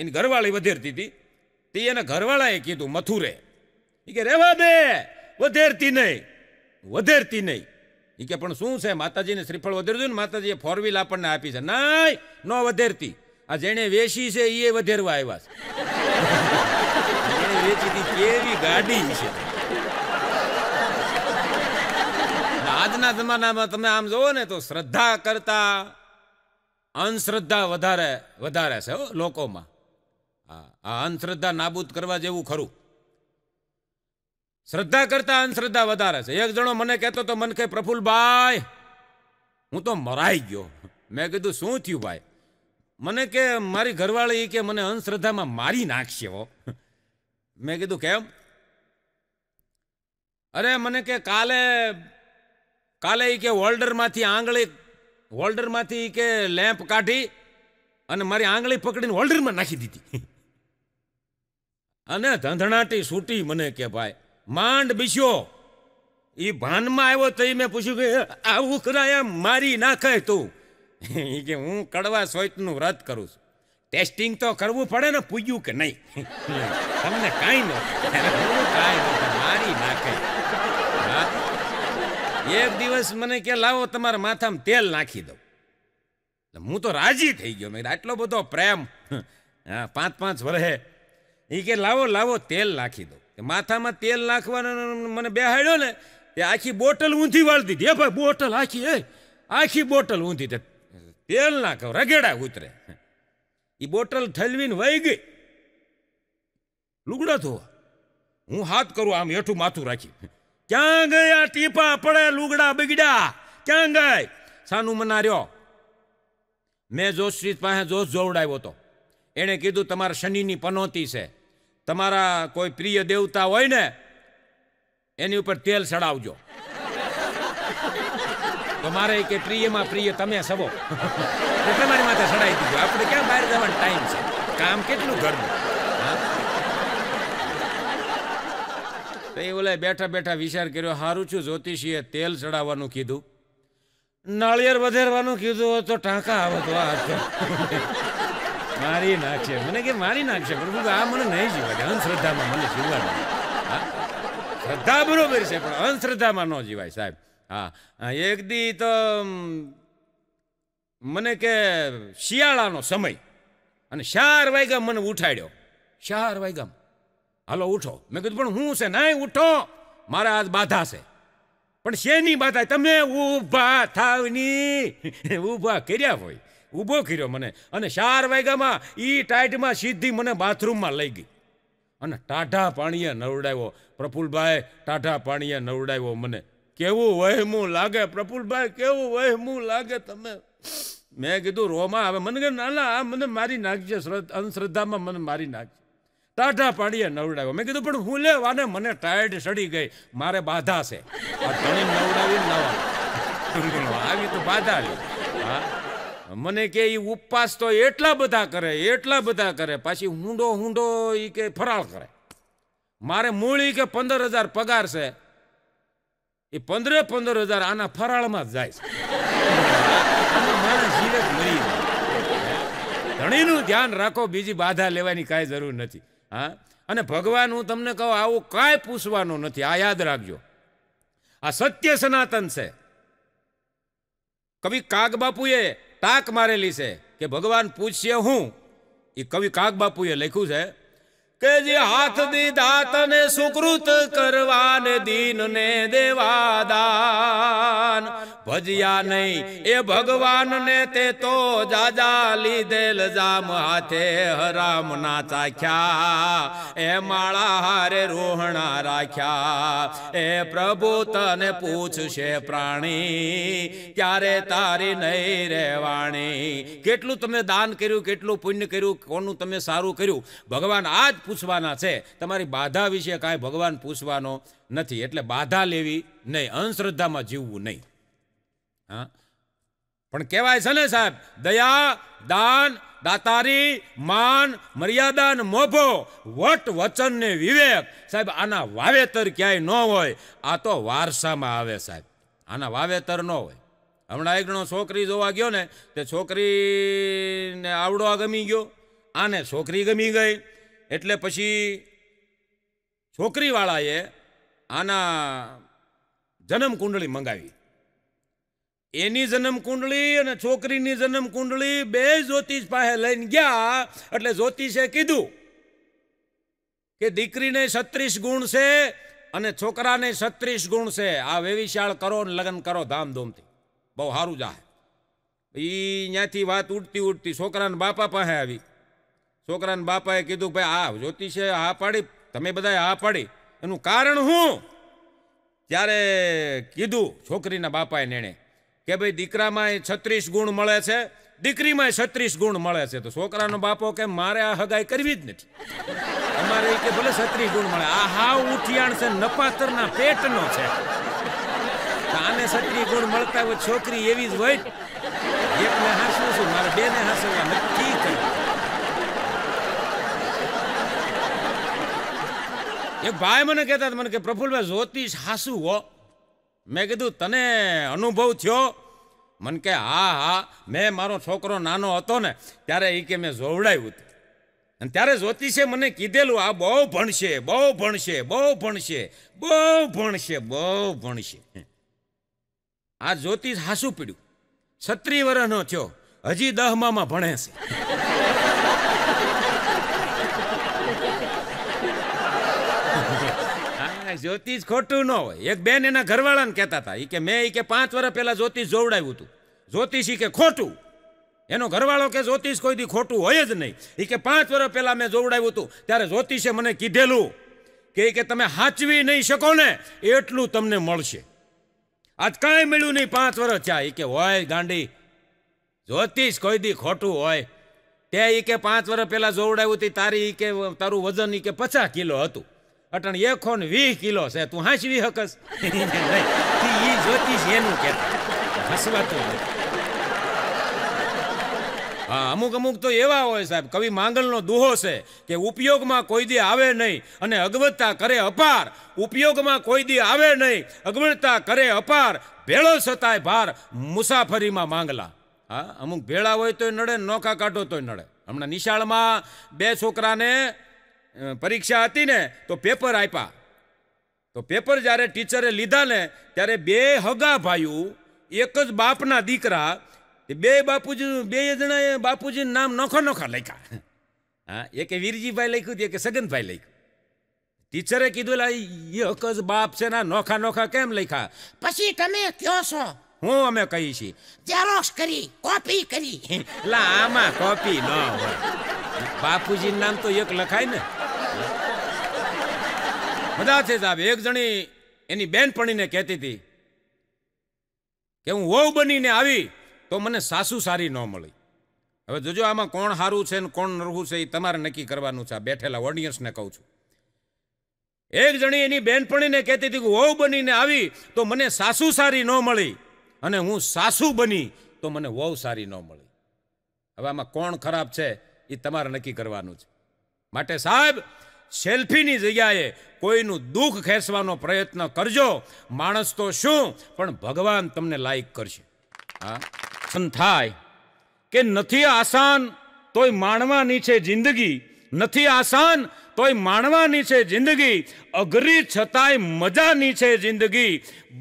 S1: એની ઘરવાળી વધેરતી હતી તે એને ઘરવાળાએ કીધું મથુરે એ કે રેવા દે વધેરતી નહીં વધેરતી નહીં એ કે પણ શું છે માતાજીને શ્રીફળ વધેરજો ને માતાજીએ ફોર વ્હીલ આપણને આપી છે નાય ન વધેરતી આ જેણે વેચી છે એ વધેરવા આવ્યા છે જેણે કેવી ગાડી છે આજના જમાનામાં તમે આમ જુઓ ને તો શ્રદ્ધા કરતા અંધશ્રદ્ધા વધારે વધારે છે લોકોમાં હા આ અંધશ્રદ્ધા નાબૂદ કરવા જેવું ખરું શ્રદ્ધા કરતા અંધશ્રદ્ધા વધારે છે એક જણો મને કહેતો તો મનખે પ્રફુલભાઈ હું તો મરાઈ ગયો મેં કીધું શું થયું ભાઈ મને કે મારી ઘરવાળી કે મને અંધશ્રદ્ધામાં મારી નાખશે હો મેં કીધું કેમ અરે મને કે કાલે કાલે એ કે હોલ્ડરમાંથી આંગળી હોલ્ડરમાંથી કે લેમ્પ કાઢી અને મારી આંગળી પકડીને હોલ્ડરમાં નાખી દીધી અને ધંધણાટી છૂટી મને કે ભાઈ માંડ બીસ્યો એ ભાનમાં આવ્યો તો મેં પૂછ્યું કે આવું કરાય મારી નાખે તું એ કે હું કડવા સોયતનું રદ કરું છું ટેસ્ટિંગ તો કરવું પડે ને પૂજ્યું કે નહીં તમને કાંઈ ન કાંઈ મારી નાખે એક દિવસ મને કે લાવો તમારા માથામાં તેલ નાખી દઉં હું તો રાજી થઈ ગયો મેં આટલો બધો પ્રેમ હા પાંચ પાંચ વરહે એ કે લાવો લાવો તેલ નાખી દઉં માથામાં તેલ નાખવાનો મને બેહાડ્યો ને તે આખી બોટલ ઊંધી વાળી દીધી એ ભાઈ બોટલ આખી એ આખી બોટલ ઊંધી તેલ નાખો રગેડા ઉતરે એ બોટલ ઠલવીને વહી ગઈ લુગડા ધોવા હું હાથ કરું આમ હેઠું માથું રાખી ક્યાં ગયા આ ટીપા પડે લુગડા બગડ્યા ક્યાં ગઈ સાનું મનાર્યો મેં જોશ્રી પાસે જોશ જોવડાવ્યો હતો એણે કીધું તમારા શનિની પનોતી છે તમારા કોઈ પ્રિય દેવતા હોય ને એની ઉપર તેલ ચડાવજો તમારે કે પ્રિયમાં પ્રિય તમે સવો તમારી માથે ચડાવી દીધું આપણે ક્યાં બહાર જવાનો ટાઈમ છે કામ કેટલું ઘરનું એ ઓલા બેઠા બેઠા વિચાર કર્યો હારું છું જ્યોતિષીએ તેલ ચડાવવાનું કીધું નાળિયેર વધેરવાનું કીધું તો ટાંકા આવતો આ મારી નાખશે મને કે મારી નાખશે પ્રભુ આ મને નહીં જીવાય અંધશ્રદ્ધામાં મને જીવવા દે શ્રદ્ધા બરોબર છે પણ અંધશ્રદ્ધામાં ન જીવાય સાહેબ હા એક દી તો મને કે શિયાળાનો સમય અને ચાર વાગ્યા મને ઉઠાડ્યો ચાર વાગ્યા હાલો ઉઠો મેં કીધું પણ હું છે નહીં ઉઠો મારા આજ બાધા છે પણ શેની બાધા તમે ઊભા થાવની ઊભા કર્યા હોય ઊભો કર્યો મને અને ચાર વાગ્યામાં એ ટાઈટમાં સીધી મને બાથરૂમમાં લઈ ગઈ અને ટાઢા પાણીએ નવડાવ્યો પ્રફુલભાઈ ટાઢા પાણીએ નવડાવ્યો મને કેવું વહેમું લાગે પ્રફુલભાઈ કેવું વહેમું લાગે તમે મેં કીધું રોમાં આવે મને કે ના ના આ મને મારી નાખજે અંધશ્રદ્ધામાં મને મારી નાખજે ટાઢા પાણીએ નવડાવ્યો મેં કીધું પણ હું લેવાને મને ટાયર્ડ સડી ગઈ મારે બાધા છે નવડાવી આવી તો બાધા લે હા મને કે એ ઉપવાસ તો એટલા બધા કરે એટલા બધા કરે પાછી હુંડો હુંડો એ કે ફરાળ કરે મારે મૂળ કે પંદર હજાર પગાર છે એ પંદરે પંદર હજાર આના ફરાળમાં જાય છે ધણીનું ધ્યાન રાખો બીજી બાધા લેવાની કાંઈ જરૂર નથી હા અને ભગવાન હું તમને કહું આવું કાંઈ પૂછવાનું નથી આ યાદ રાખજો આ સત્ય સનાતન છે કવિ કાગબાપુએ તાક મારેલી છે કે ભગવાન પૂછશે હું એ કવિ કાગબાપુએ લખ્યું છે કે જે હાથ દી દાતને સુકૃત કરવાને દીનને દેવા દાન ભજ્યા નહીં એ ભગવાનને તે તો જાજા લીધેલ જામ હાથે હરામ ના ચાખ્યા એ માળા હારે રોહણા રાખ્યા એ પ્રભુ તને પૂછશે પ્રાણી ક્યારે તારી નહીં રહેવાણી કેટલું તમે દાન કર્યું કેટલું પુણ્ય કર્યું કોનું તમે સારું કર્યું ભગવાન આ જ પૂછવાના છે તમારી બાધા વિશે કાંઈ ભગવાન પૂછવાનો નથી એટલે બાધા લેવી નહીં અંધશ્રદ્ધામાં જીવવું નહીં હા પણ કહેવાય છે ને સાહેબ દયા દાન દાતારી માન મર્યાદા ને મોભો વટ વચન ને વિવેક સાહેબ આના વાવેતર ક્યાંય ન હોય આ તો વારસામાં આવે સાહેબ આના વાવેતર ન હોય હમણાં એકનો છોકરી જોવા ગયો ને તે છોકરીને આવડો ગમી ગયો આને છોકરી ગમી ગઈ એટલે પછી છોકરીવાળાએ આના જન્મ કુંડળી મંગાવી એની જન્મ કુંડળી અને છોકરીની જન્મ કુંડળી બે જ્યોતિષ પાસે લઈને ગયા એટલે જ્યોતિષે કીધું કે દીકરીને છત્રીસ ગુણ છે અને છોકરાને છત્રીસ ગુણ છે આ વેવિશાળ કરો ને લગ્ન કરો ધામધૂમથી બહુ સારું જાય એ ત્યાંથી વાત ઉડતી ઉડતી છોકરાના બાપા પાસે આવી છોકરાના બાપાએ કીધું ભાઈ આ જ્યોતિષે હા પાડી તમે બધાએ હા પાડી એનું કારણ શું ત્યારે કીધું છોકરીના બાપાએ નેણે કે ભાઈ દીકરામાં છત્રીસ ગુણ મળે છે દીકરીમાં છત્રીસ ગુણ મળે છે તો છોકરાનો બાપો કે મારે આ હગાઈ કરવી જ નથી અમારે કે ભલે છત્રીસ ગુણ મળે આ હાવ ઉઠિયાણ છે નપાતરના પેટનો છે આને છત્રીસ ગુણ મળતા હોય છોકરી એવી જ હોય એકને હાસવું છું મારે બે બેને હાસવવા નક્કી કર્યું એક ભાઈ મને કહેતા મને કે પ્રફુલભાઈ જ્યોતિષ હાસું હો મેં કીધું તને અનુભવ થયો મને કે હા હા મેં મારો છોકરો નાનો હતો ને ત્યારે એ કે મેં જોવડાવ્યું હતું અને ત્યારે જ્યોતિષે મને કીધેલું આ બહુ ભણશે બહુ ભણશે બહુ ભણશે બહુ ભણશે બહુ ભણશે આ જ્યોતિષ હાસુ પીડ્યું છત્રી વર્ષનો થયો હજી દહમામાં ભણે છે જ્યોતિષ ખોટું ન હોય એક બેન એના ઘરવાળાને કહેતા હતા એ કે મેં એ કે પાંચ વર્ષ પહેલાં જ્યોતિષ જોવડાવ્યું હતું જ્યોતિષ એ કે ખોટું એનો ઘરવાળો કે જ્યોતિષ કોઈ દી ખોટું હોય જ નહીં એ કે પાંચ વર્ષ પહેલાં મેં જોવડાવ્યું હતું ત્યારે જ્યોતિષે મને કીધેલું કે કે તમે હાચવી નહીં શકો ને એટલું તમને મળશે આજ કાંઈ મળ્યું નહીં પાંચ વર્ષ થયા એ કે હોય ગાંડી જ્યોતિષ કોઈ દી ખોટું હોય તે એ કે પાંચ વર્ષ પહેલાં જોવડાવ્યું હતી તારી એ કે તારું વજન એ કે પચાસ કિલો હતું અટણ એકો ને વીસ કિલો છે તું હાંસવી હકસ ઈ જ્યોતિષ એનું કે હસવાતું હા અમુક અમુક તો એવા હોય સાહેબ કવિ માંગલનો દુહો છે કે ઉપયોગમાં કોઈ દી આવે નહીં અને અગવડતા કરે અપાર ઉપયોગમાં કોઈ દી આવે નહીં અગવડતા કરે અપાર ભેળો સતાય ભાર મુસાફરીમાં માંગલા હા અમુક ભેળા હોય તોય નડે નોખા કાઢો તોય નડે હમણાં નિશાળમાં બે છોકરાને પરીક્ષા હતી ને તો પેપર આપ્યા તો પેપર જ્યારે ટીચરે લીધા ને ત્યારે બે હગા ભાઈઓ એક જ બાપના દીકરા બે બાપુજી બે જણાએ બાપુજીનું નામ નોખા નોખા લખ્યા હા એકે વીરજીભાઈ લખ્યું હતું એકે સગનભાઈ લખ્યું ટીચરે કીધું લા એક જ બાપ છે ના નોખા નોખા કેમ લખ્યા
S2: પછી તમે કયો છો
S1: હું અમે કહી છી
S2: ઝેરોક્ષ કરી કોપી કરી
S1: લા આમાં કોપી ન હોય બાપુજી નામ તો એક લખાય ને બધા છે સાહેબ એક જણી એની બેનપણીને કહેતી હતી કે હું વહુ બનીને આવી તો મને સાસુ સારી ન મળી હવે જોજો આમાં કોણ સારું છે ને કોણ નરવું છે એ તમારે નક્કી કરવાનું છે આ બેઠેલા ઓડિયન્સને કહું છું એક જણી એની બેનપણીને કહેતી હતી કે વહુ બનીને આવી તો મને સાસુ સારી ન મળી અને હું સાસુ બની તો મને બહુ સારી ન મળી હવે આમાં કોણ ખરાબ છે એ તમારે નક્કી કરવાનું છે માટે સાહેબ સેલ્ફીની જગ્યાએ કોઈનું દુઃખ ખેંચવાનો પ્રયત્ન કરજો માણસ તો શું પણ ભગવાન તમને લાયક કરશે હા થાય કે નથી આસાન તોય માણવાની છે જિંદગી નથી આસાન તોય માણવાની છે જિંદગી અઘરી છતાંય મજાની છે જિંદગી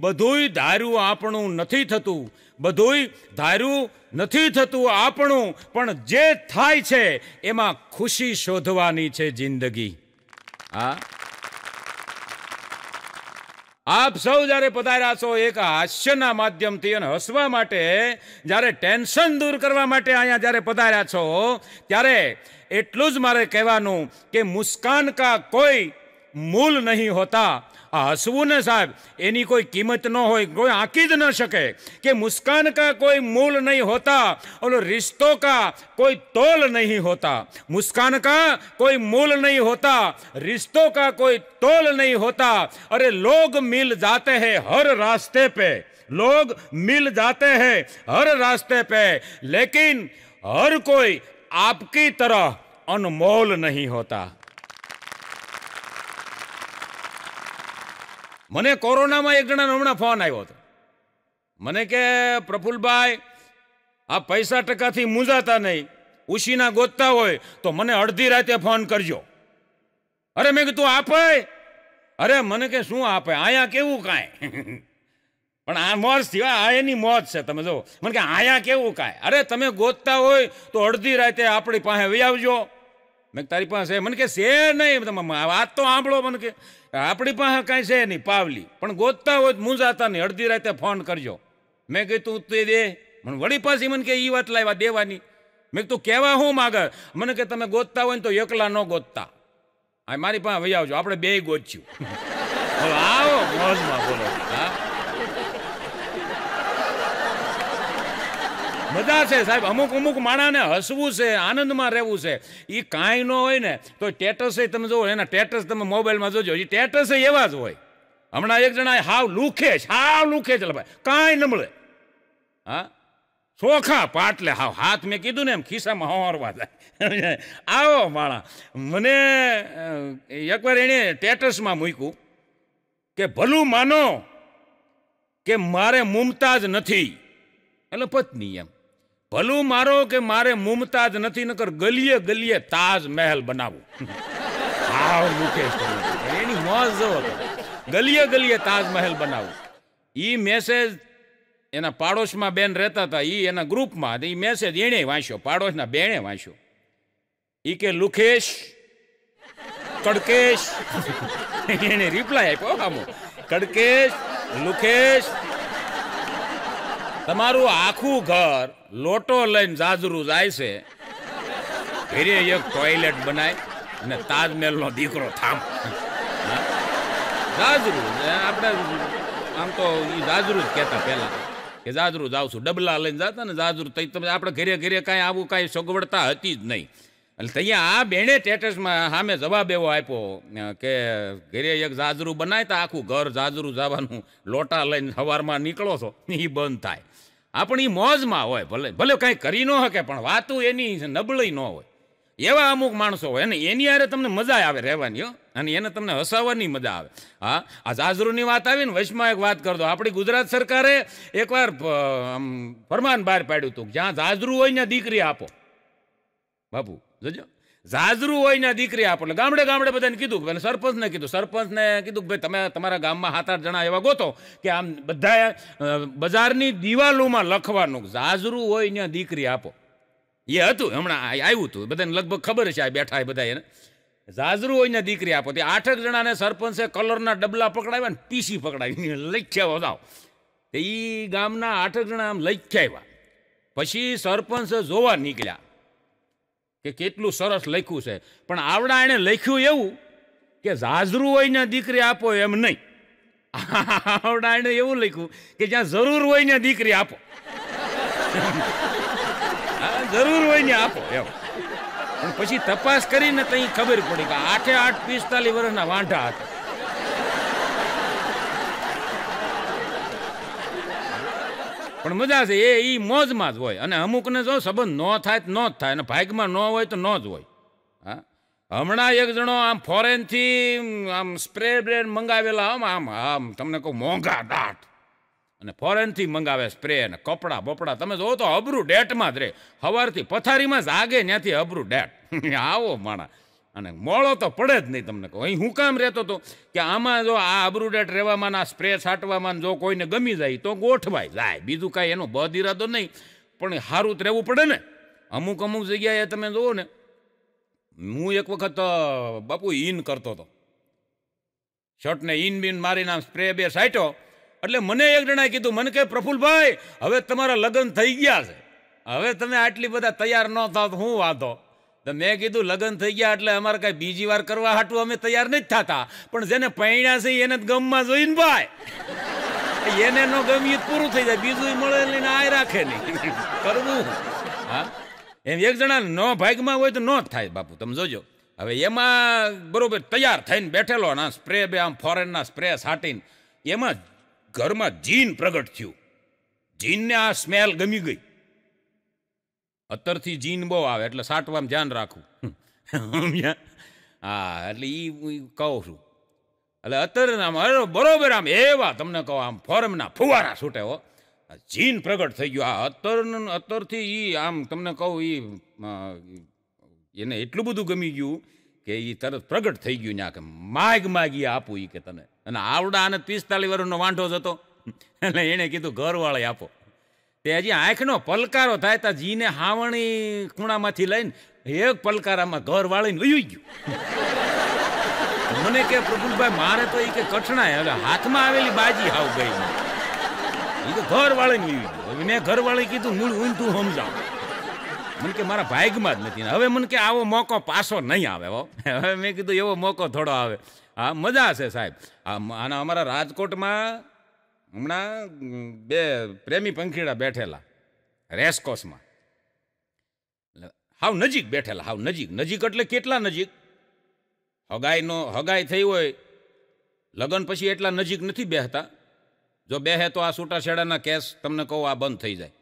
S1: બધુંય ધાર્યું આપણું નથી થતું બધુંય ધાર્યું નથી થતું આપણું પણ જે થાય છે એમાં ખુશી શોધવાની છે જિંદગી હા આપ સૌ જ્યારે પધાર્યા છો એક હાસ્યના માધ્યમથી અને હસવા માટે જ્યારે ટેન્શન દૂર કરવા માટે અહીંયા જ્યારે પધાર્યા છો ત્યારે एटलू ज मार कहवा मुस्कान का कोई मूल नहीं होता हसव ने साहब एनी कोई किमत न हो कोई आंकी न सके कि मुस्कान का कोई मूल नहीं होता और रिश्तों का कोई तोल नहीं होता मुस्कान का कोई मूल नहीं होता रिश्तों का कोई तोल नहीं होता अरे लोग मिल जाते हैं हर रास्ते पे लोग मिल जाते हैं हर रास्ते पे लेकिन हर कोई आपकी तरह અનમોલ નહીં હોતા મને કોરોનામાં એક જણા હમણાં ફોન આવ્યો હતો મને કે પ્રફુલભાઈ આ પૈસા ટકાથી મૂંઝાતા નહીં ઉશીના ગોતતા હોય તો મને અડધી રાતે ફોન કરજો અરે મેં કીધું આપે અરે મને કે શું આપે અહીંયા કેવું કાંઈ પણ આ મોજ સિવાય આ એની મોત છે તમે જો મને કે આયા કેવું કાંઈ અરે તમે ગોતતા હોય તો અડધી રાતે આપણી પાસે વહી આવજો મેં તારી પાસે મને કે છે નહીં તમે વાત તો સાંભળો મને કે આપણી પાસે કાંઈ છે નહીં પાવલી પણ ગોતતા હોય તો મૂંઝાતા નહીં અડધી રાતે ફોન કરજો મેં કીધું તું તે દે મને વળી પાછી મને કે એ વાત લાવ્યા દેવાની મેં તું કહેવા હું માગે મને કે તમે ગોતતા હોય ને તો એકલા ન ગોતતા આ મારી પાસે વહી આવજો આપણે બે ગોચ્યું આવો મોજમાં બોલો મજા છે સાહેબ અમુક અમુક માણાને હસવું છે આનંદમાં રહેવું છે એ કાંઈ ન હોય ને તો ટેટસે તમે જોવો એના ટેટસ તમે મોબાઈલમાં જોજો એ ટેટસે એવા જ હોય હમણાં એક જણા હાવ લુખે છે હાવ લુખે છે ભાઈ કાંઈ નમળે હા ચોખા પાટલે હાવ હાથ મેં કીધું ને એમ ખિસ્સામાં હોરવા જાય આવો માણા મને એકવાર એણે ટેટસમાં મૂક્યું કે ભલું માનો કે મારે મુમતાજ નથી એટલે પત્ની એમ ભલું મારો કે મારે મુમતાજ નથી નકર ગલીએ ગલીએ તાજ મહેલ બનાવું આવ મુકેશ એની મોજ ગલીએ ગલીએ તાજ મહેલ બનાવું ઈ મેસેજ એના પાડોશમાં બેન રહેતા હતા એ એના ગ્રુપમાં એ મેસેજ એણે વાંચ્યો પાડોશના બેણે વાંચ્યો એ કે લુખેશ કડકેશ એને રિપ્લાય આપ્યો આમો કડકેશ લુખેશ તમારું આખું ઘર લોટો લઈને જાજરૂ જાય છે ઘેરે એક ટોયલેટ બનાય અને તાજમહેલનો દીકરો થામ જાજરૂ આપણે આમ તો એ જાજરૂ જ કહેતા પહેલાં કે જાજરૂ જાઉં છું ડબલા લઈને જાતા ને જાજરૂ તઈ તમે આપણે ઘરે ઘેરે કાંઈ આવું કાંઈ સગવડતા હતી જ નહીં એટલે ત્યાં આ બેણે સ્ટેટસમાં સામે જવાબ એવો આપ્યો કે ઘરે એક જાજરૂ બનાય તો આખું ઘર જાજરૂ જવાનું લોટા લઈને સવારમાં નીકળો છો એ બંધ થાય આપણી મોજમાં હોય ભલે ભલે કંઈ કરી ન શકે પણ વાતું એની નબળી ન હોય એવા અમુક માણસો હોય અને એની યારે તમને મજા આવે રહેવાની હો અને એને તમને હસાવવાની મજા આવે હા આ જાજરૂની વાત આવી ને વચમાં એક વાત કર દો આપણી ગુજરાત સરકારે એકવાર ફરમાન બહાર પાડ્યું હતું જ્યાં જાજરૂ હોય ત્યાં દીકરી આપો બાપુ જોજો ઝાઝરું હોય ને દીકરી આપણે ગામડે ગામડે બધાને કીધું અને સરપંચને કીધું સરપંચને કીધું કે ભાઈ તમે તમારા ગામમાં સાત આઠ જણા એવા ગોતો કે આમ બધા બજારની દિવાલોમાં લખવાનું ઝાઝરું હોય ને દીકરી આપો એ હતું હમણાં આવ્યું હતું બધાને લગભગ ખબર છે આ બેઠા બધા એને ઝાઝરું હોય ને દીકરી આપો તે આઠક જણાને સરપંચે કલરના ડબલા પકડાવ્યા ને પીસી પકડાવી લખ્યા વધાવ એ ગામના આઠ જણા આમ લખ્યા આવ્યા પછી સરપંચ જોવા નીકળ્યા કે કેટલું સરસ લખ્યું છે પણ આવડા એણે લખ્યું એવું કે ઝાઝરું હોય ને દીકરી આપો એમ નહીં આવડા એણે એવું લખ્યું કે જ્યાં જરૂર હોય ને દીકરી આપો જરૂર હોય ને આપો એમ પણ પછી તપાસ કરીને તઈ ખબર પડી કે આઠે આઠ પિસ્તાલીસ વર્ષના વાંઢા હતા પણ મજા છે એ એ મોજમાં જ હોય અને અમુકને જો સંબંધ ન થાય તો ન જ થાય અને ભાગમાં ન હોય તો ન જ હોય હા હમણાં એક જણો આમ ફોરેનથી આમ સ્પ્રે બ્રેડ મંગાવેલા આમ આમ આમ તમને કહું મોંઘા દાટ અને ફોરેનથી મંગાવે સ્પ્રે અને કપડાં બપડા તમે જોવો તો અબરું ડેટમાં જ રહે સવારથી પથારીમાં જ આગે ત્યાંથી અબરું ડેટ આવો માણા અને મોળો તો પડે જ નહીં તમને કહું અહીં હું કામ રહેતો હતો કે આમાં જો આ આબરૂડેટ રહેવામાં આ સ્પ્રે છાંટવામાં જો કોઈને ગમી જાય તો ગોઠવાય જાય બીજું કાંઈ એનો બદ ઇરાદો નહીં પણ સારું જ રહેવું પડે ને અમુક અમુક જગ્યાએ તમે જુઓ ને હું એક વખત બાપુ ઇન કરતો હતો શર્ટને ઇન બિન મારીને આમ સ્પ્રે બે સાટ્યો એટલે મને એક જણાએ કીધું મને કે પ્રફુલભાઈ હવે તમારા લગ્ન થઈ ગયા છે હવે તમે આટલી બધા તૈયાર ન થાવ તો હું વાંધો તો મેં કીધું લગ્ન થઈ ગયા એટલે અમારે કાંઈ બીજી વાર કરવા હાટું અમે તૈયાર નથી થતા પણ જેને પૈણ્યા છે એને ગમમાં જોઈને ભાઈ એને નો ગમ્યું પૂરું થઈ જાય બીજું મળે લઈને આય રાખે નહીં કરવું હા એમ એક જણા નો ભાગમાં હોય તો ન જ થાય બાપુ તમે જોજો હવે એમાં બરોબર તૈયાર થઈને બેઠેલો ને સ્પ્રે બે આમ ફોરેનના સ્પ્રે છાંટીને એમાં ઘરમાં જીન પ્રગટ થયું જીનને આ સ્મેલ ગમી ગઈ અત્તરથી જીન બહુ આવે એટલે સાટવામાં ધ્યાન રાખવું હા એટલે એ કહું છું એટલે અત્યારે આમ અરે બરોબર આમ એવા તમને કહો આમ ફોર્મના ફુવારા છૂટે હો જીન પ્રગટ થઈ ગયું આ અત્તર અત્તરથી એ આમ તમને કહું એ એને એટલું બધું ગમી ગયું કે એ તરત પ્રગટ થઈ ગયું ત્યાં કે માગ માગી આપું એ કે તને અને આવડા આને પિસ્તાલીસ વર્ષનો વાંઢો જ હતો એટલે એણે કીધું ઘરવાળે આપો તે હજી આંખનો પલકારો થાય તા જીને હાવણી ખૂણામાંથી લઈને એક પલકારામાં ઘર વાળીને વયું ગયું મને કે પ્રફુલભાઈ મારે તો એ કે કઠણાય હવે હાથમાં આવેલી બાજી હાવ ગઈ એ તો ઘર વાળીને વયું ગયું મેં ઘર વાળી કીધું મૂળ હું તું સમજાવ મને કે મારા ભાગમાં જ નથી હવે મને કે આવો મોકો પાછો નહીં આવે હો હવે મેં કીધું એવો મોકો થોડો આવે હા મજા છે સાહેબ આના અમારા રાજકોટમાં હમણાં બે પ્રેમી પંખીડા બેઠેલા રેસકોસમાં હાવ નજીક બેઠેલા હાવ નજીક નજીક એટલે કેટલા નજીક હગાઈનો હગાઈ થઈ હોય લગ્ન પછી એટલા નજીક નથી બેહતા જો બેહે તો આ છૂટાછેડાના કેસ તમને કહું આ બંધ થઈ જાય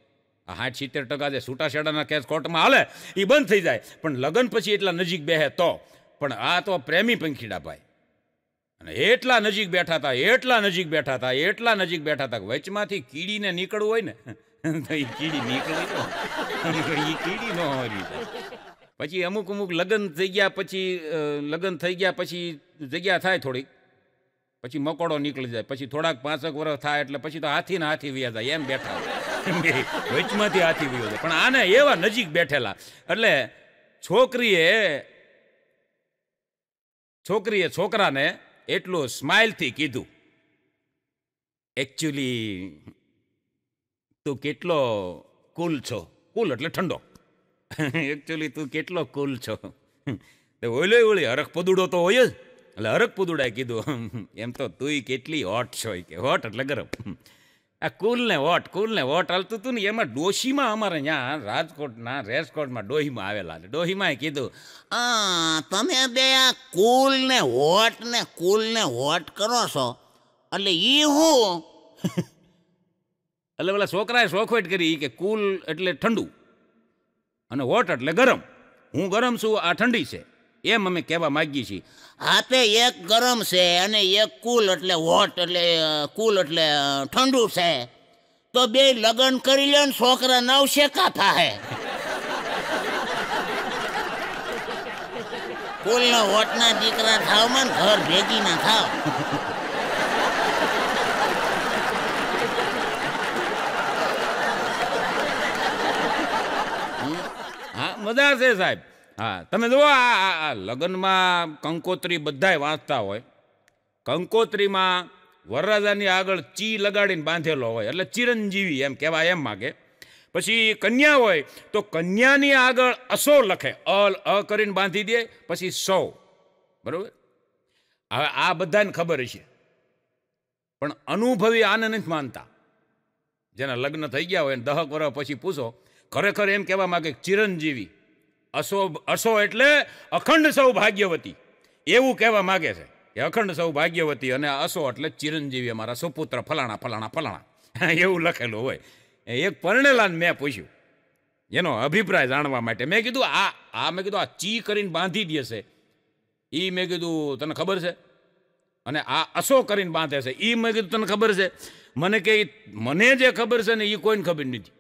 S1: આ સાઠ સિત્તેર ટકા જે છૂટાછેડાના કેસ કોર્ટમાં હાલે એ બંધ થઈ જાય પણ લગ્ન પછી એટલા નજીક બેહે તો પણ આ તો પ્રેમી પંખીડા ભાઈ અને એટલા નજીક બેઠા હતા એટલા નજીક બેઠા હતા એટલા નજીક બેઠા હતા વચમાંથી કીડીને નીકળવું હોય ને તો એ કીડી નીકળી એ કીડી ન પછી અમુક અમુક લગ્ન થઈ ગયા પછી લગ્ન થઈ ગયા પછી જગ્યા થાય થોડીક પછી મકોડો નીકળી જાય પછી થોડાક પાંચક વર્ષ થાય એટલે પછી તો હાથી ને હાથી વ્યા જાય એમ બેઠા વચમાંથી હાથી વ્યો જાય પણ આને એવા નજીક બેઠેલા એટલે છોકરીએ છોકરીએ છોકરાને એટલું સ્માઇલથી કીધું એકચ્યુઅલી તું કેટલો કુલ છો કુલ એટલે ઠંડો એકચ્યુઅલી તું કેટલો કુલ છો ઓલે ઓળી હરખ પદુડો તો હોય જ એટલે હરખ પદુડાએ કીધું એમ તો તુંય કેટલી હોટ છો કે હોટ એટલે ગરમ આ કુલને વોટ કુલને વોટ હાલતું હતું ને એમાં ડોશીમાં અમારે ત્યાં રાજકોટના રેસકોટમાં ડોહીમાં આવેલા છે ડોહીમાંએ
S2: કીધું આ તમે બે આ કુલને વોટ ને કુલને વોટ કરો છો એટલે એ હું એટલે પેલા
S1: છોકરાએ શોખવેટ કરી કે કુલ એટલે ઠંડુ અને વોટ એટલે ગરમ હું ગરમ છું આ ઠંડી છે એમ અમે કહેવા માગીએ છીએ
S2: હાથે એક ગરમ છે અને એક કુલ એટલે હોટ એટલે કુલ એટલે ઠંડુ છે તો બે લગ્ન કરી લે ને છોકરા નવ શેકા થાય કુલના હોટના દીકરા થાવ માં ઘર ભેગી ના થાવ
S1: હા મજા છે સાહેબ હા તમે જુઓ આ લગ્નમાં કંકોત્રી બધાય વાંચતા હોય કંકોત્રીમાં વરરાજાની આગળ ચી લગાડીને બાંધેલો હોય એટલે ચિરંજીવી એમ કહેવાય એમ માગે પછી કન્યા હોય તો કન્યાની આગળ અસો લખે અલ અ કરીને બાંધી દે પછી સૌ બરાબર હવે આ બધાને ખબર છે પણ અનુભવી આને નથી માનતા જેના લગ્ન થઈ ગયા હોય દહક વર્ષ પછી પૂછો ખરેખર એમ કહેવા માગે ચિરંજીવી અશો અશો એટલે અખંડ સૌભાગ્યવતી એવું કહેવા માગે છે એ અખંડ સૌભાગ્યવતી અને અશો એટલે ચિરંજીવી અમારા સુપુત્ર ફલાણા ફલાણા ફલાણા એવું લખેલું હોય એક પરણેલાને મેં પૂછ્યું એનો અભિપ્રાય જાણવા માટે મેં કીધું આ આ મેં કીધું આ ચી કરીને બાંધી દેશે એ મેં કીધું તને ખબર છે અને આ અસો કરીને બાંધે છે એ મેં કીધું તને ખબર છે મને કે મને જે ખબર છે ને એ કોઈને ખબર નથી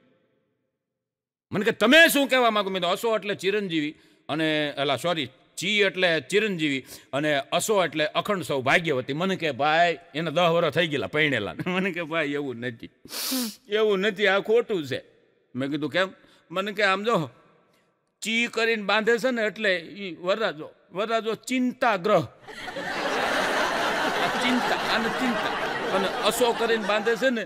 S1: મને કે તમે શું કહેવા માગો મેં તો અસો એટલે ચિરંજીવી અને એલા સોરી ચી એટલે ચિરંજીવી અને અસો એટલે અખંડ સૌ ભાગ્યવતી મને કે ભાઈ એને દહ વર્ષ થઈ ગયેલા પૈણેલા મને કે ભાઈ એવું નથી એવું નથી આ ખોટું છે મેં કીધું કેમ મને કે આમ જો ચી કરીને બાંધે છે ને એટલે એ વરરાજો વરરાજો ચિંતા ગ્રહ ચિંતા અને ચિંતા અને અસો કરીને બાંધે છે ને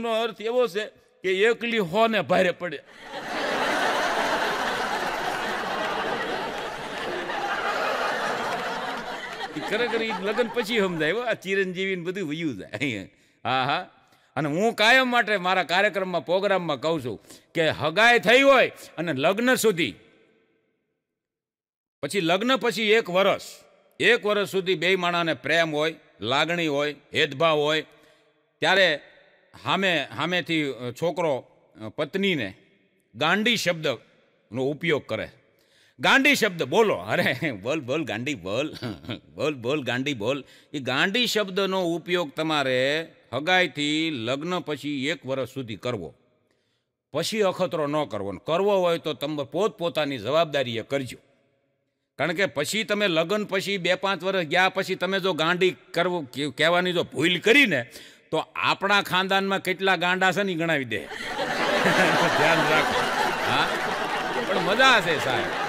S1: એનો અર્થ એવો છે કે એકલી હો ને ભારે પડે ખરેખર એ લગ્ન પછી સમજાય આ ચિરંજીવી ને બધું વયું જાય હા હા અને હું કાયમ માટે મારા કાર્યક્રમમાં પ્રોગ્રામમાં કહું છું કે હગાય થઈ હોય અને લગ્ન સુધી પછી લગ્ન પછી એક વર્ષ એક વર્ષ સુધી બે માણાને પ્રેમ હોય લાગણી હોય ભેદભાવ હોય ત્યારે સામે સામેથી છોકરો પત્નીને ગાંડી શબ્દનો ઉપયોગ કરે ગાંડી શબ્દ બોલો અરે બોલ બોલ ગાંડી બોલ બોલ બોલ ગાંડી બોલ એ ગાંડી શબ્દનો ઉપયોગ તમારે હગાઈથી લગ્ન પછી એક વર્ષ સુધી કરવો પછી અખતરો ન કરવો કરવો હોય તો તમે પોતપોતાની જવાબદારીએ કરજો કારણ કે પછી તમે લગ્ન પછી બે પાંચ વર્ષ ગયા પછી તમે જો ગાંડી કરવું કહેવાની જો ભૂલ કરીને તો આપણા ખાનદાનમાં કેટલા ગાંડા છે ને ગણાવી દે ધ્યાન રાખો હા પણ મજા હશે સાહેબ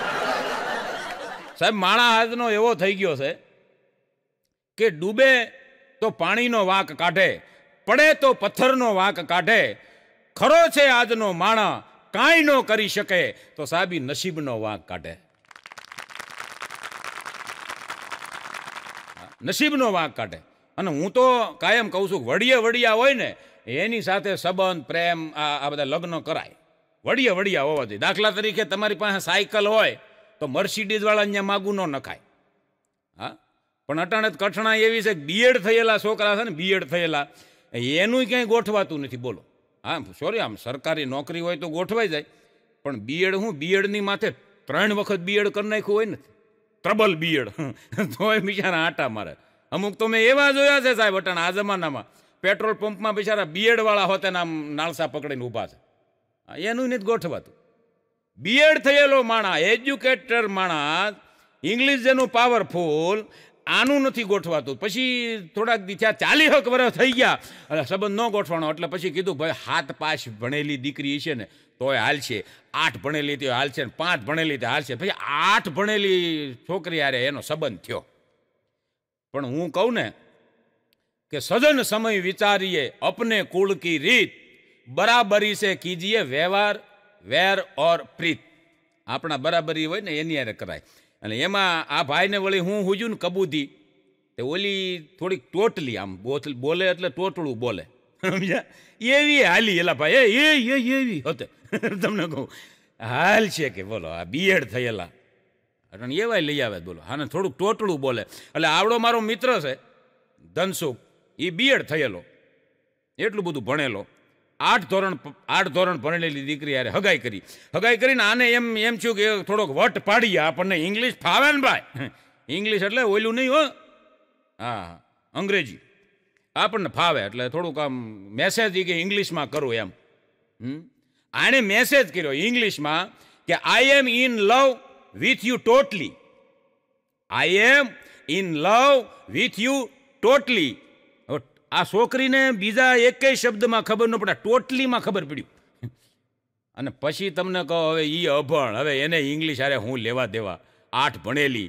S1: સાહેબ માણા હાથનો એવો થઈ ગયો છે કે ડૂબે તો પાણીનો વાંક કાઢે પડે તો પથ્થરનો વાંક કાઢે ખરો છે આજનો માણા કાંઈ ન કરી શકે તો સાહેબી નસીબનો વાંક કાઢે નસીબનો વાંક કાઢે અને હું તો કાયમ કહું છું વડીએ વડિયા હોય ને એની સાથે સંબંધ પ્રેમ આ આ બધા લગ્ન કરાય વડીએ વડિયા હોવાથી દાખલા તરીકે તમારી પાસે સાયકલ હોય તો મર્સિડીઝવાળા અહીંયા માગું ન નખાય હા પણ અટાણે કઠણાઈ એવી છે કે બીએડ થયેલા છોકરા છે ને બીએડ થયેલા એનું ક્યાંય ગોઠવાતું નથી બોલો હા સોરી આમ સરકારી નોકરી હોય તો ગોઠવાઈ જાય પણ બીએડ હું બીએડની માથે ત્રણ વખત બીએડ કરી નાખ્યું હોય ને ટ્રબલ બીએડ તોય બિચારા આટા મારે અમુક તો મેં એવા જોયા છે સાહેબ અટાણ આ જમાનામાં પેટ્રોલ પંપમાં બિચારા બીએડવાળા હોતે આમ નાળસા પકડીને ઊભા છે એનું નથી ગોઠવાતું બીએડ થયેલો માણા એજ્યુકેટર માણા ઇંગ્લિશ જેનું પાવરફુલ આનું નથી ગોઠવાતું પછી થોડાક દી ચાલી હક વર્ષ થઈ ગયા અને સંબંધ ન ગોઠવાનો એટલે પછી કીધું ભાઈ હાથ પાસ ભણેલી દીકરી છે ને તોય હાલશે આઠ ભણેલી તો હાલશે ને પાંચ ભણેલી તો હાલશે પછી આઠ ભણેલી છોકરી આરે એનો સંબંધ થયો પણ હું કહું ને કે સજન સમય વિચારીએ અપને કુળ કી રીત બરાબરી છે કીજીએ વ્યવહાર વેર ઓર પ્રીત આપણા બરાબરી હોય ને એની યારે કરાય અને એમાં આ ભાઈને વળી હું હુજું ને કબૂદી તે ઓલી થોડીક ટોટલી આમ બોલે એટલે ટોટળું બોલે સમજ્યા એવી હાલી એલા ભાઈ એ એ એવી હોતે તમને કહું હાલ છે કે બોલો આ બીએડ થયેલા એટલે એવાય લઈ આવે બોલો હા ને થોડુંક ટોટળું બોલે એટલે આવડો મારો મિત્ર છે ધનસુખ એ બીએડ થયેલો એટલું બધું ભણેલો આઠ ધોરણ આઠ ધોરણ ભણેલી દીકરી યારે હગાઈ કરી હગાઈ કરીને આને એમ એમ થયું કે થોડોક વટ પાડીએ આપણને ઇંગ્લિશ ફાવે ને ભાઈ ઇંગ્લિશ એટલે ઓયલું નહીં હો હા અંગ્રેજી આપણને ફાવે એટલે થોડુંક આમ મેસેજ કે ઇંગ્લિશમાં કરું એમ આણે મેસેજ કર્યો ઇંગ્લિશમાં કે I am in love with you totally I am in love with you totally આ છોકરીને બીજા એકેય શબ્દમાં ખબર ન પડે ટોટલીમાં ખબર પડી અને પછી તમને કહો હવે એ અભણ હવે એને ઇંગ્લિશ અરે હું લેવા દેવા આઠ ભણેલી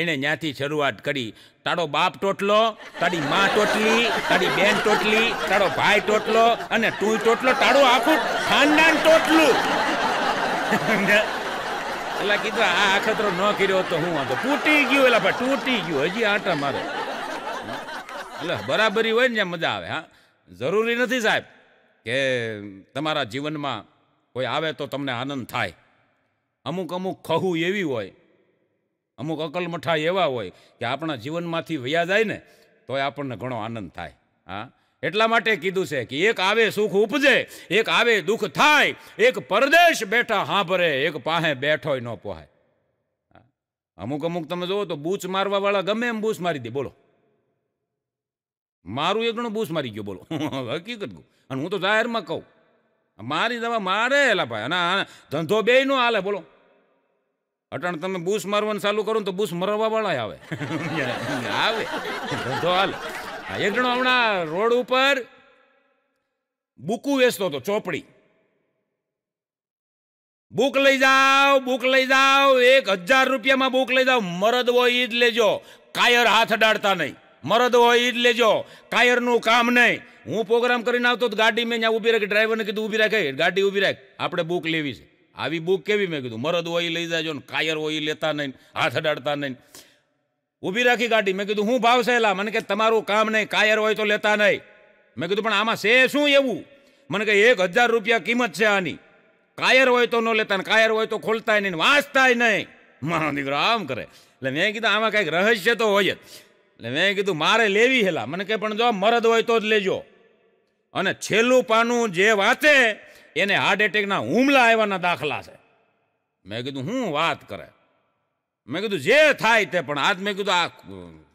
S1: એણે ત્યાંથી શરૂઆત કરી તારો બાપ ટોટલો તારી મા ટોટલી તારી બેન ટોટલી તારો ભાઈ ટોટલો અને તું ટોટલો તારો આખું ખાનદાન ટોટલું એટલે કીધું આ આખતરો ન કર્યો તો હું વાંધો તૂટી ગયું એટલે તૂટી ગયું હજી આટા મારે એટલે બરાબરી હોય ને જ્યાં મજા આવે હા જરૂરી નથી સાહેબ કે તમારા જીવનમાં કોઈ આવે તો તમને આનંદ થાય અમુક અમુક ખહુ એવી હોય અમુક અકલમઠા એવા હોય કે આપણા જીવનમાંથી વયા જાય ને તોય આપણને ઘણો આનંદ થાય હા એટલા માટે કીધું છે કે એક આવે સુખ ઉપજે એક આવે દુઃખ થાય એક પરદેશ બેઠા હા ભરે એક પાહે બેઠોય ન પોહાય અમુક અમુક તમે જુઓ તો બૂચ મારવાવાળા ગમે એમ બૂચ મારી દે બોલો મારું એકનો બૂસ મારી ગયો બોલો હકીકત કહું અને હું તો જાહેરમાં કહું મારી દવા મારે એલા ભાઈ અને ધંધો બે નો હાલે બોલો અટાણ તમે બૂસ મારવાનું ચાલુ કરો ને તો બૂસ મરવાવાળા આવે આવે ધંધો હાલ એક જણો હમણાં રોડ ઉપર બુકું વેચતો હતો ચોપડી બુક લઈ જાઓ બુક લઈ જાઓ એક હજાર રૂપિયામાં બુક લઈ જાઓ મરદ હોય એ જ લેજો કાયર હાથ અડાડતા નહીં મરદ હોય એ જ લેજો કાયરનું કામ નહીં હું પ્રોગ્રામ કરીને આવતો ગાડી મેં ત્યાં ઊભી રાખી ડ્રાઈવરને કીધું ઊભી રાખે ગાડી ઊભી રાખ આપણે બુક લેવી છે આવી બુક કેવી મેં કીધું મરદ હોય એ લઈ જાજો ને કાયર હોય એ લેતા નહીં હાથ અડાડતા નહીં ઊભી રાખી ગાડી મેં કીધું હું ભાવ સહેલા મને કે તમારું કામ નહીં કાયર હોય તો લેતા નહીં મેં કીધું પણ આમાં છે શું એવું મને કે એક હજાર રૂપિયા કિંમત છે આની કાયર હોય તો ન લેતા ને કાયર હોય તો ખોલતાય નહીં વાંચતાય નહીં મારો દીકરો આમ કરે એટલે મેં કીધું આમાં કંઈક રહસ્ય તો હોય જ એટલે મેં કીધું મારે લેવી હેલા મને કહે પણ જો મરદ હોય તો જ લેજો અને છેલ્લું પાનું જે વાંચે એને હાર્ટ એટેકના હુમલા આવ્યાના દાખલા છે મેં કીધું હું વાત કરે મેં કીધું જે થાય તે પણ આજ મેં કીધું આ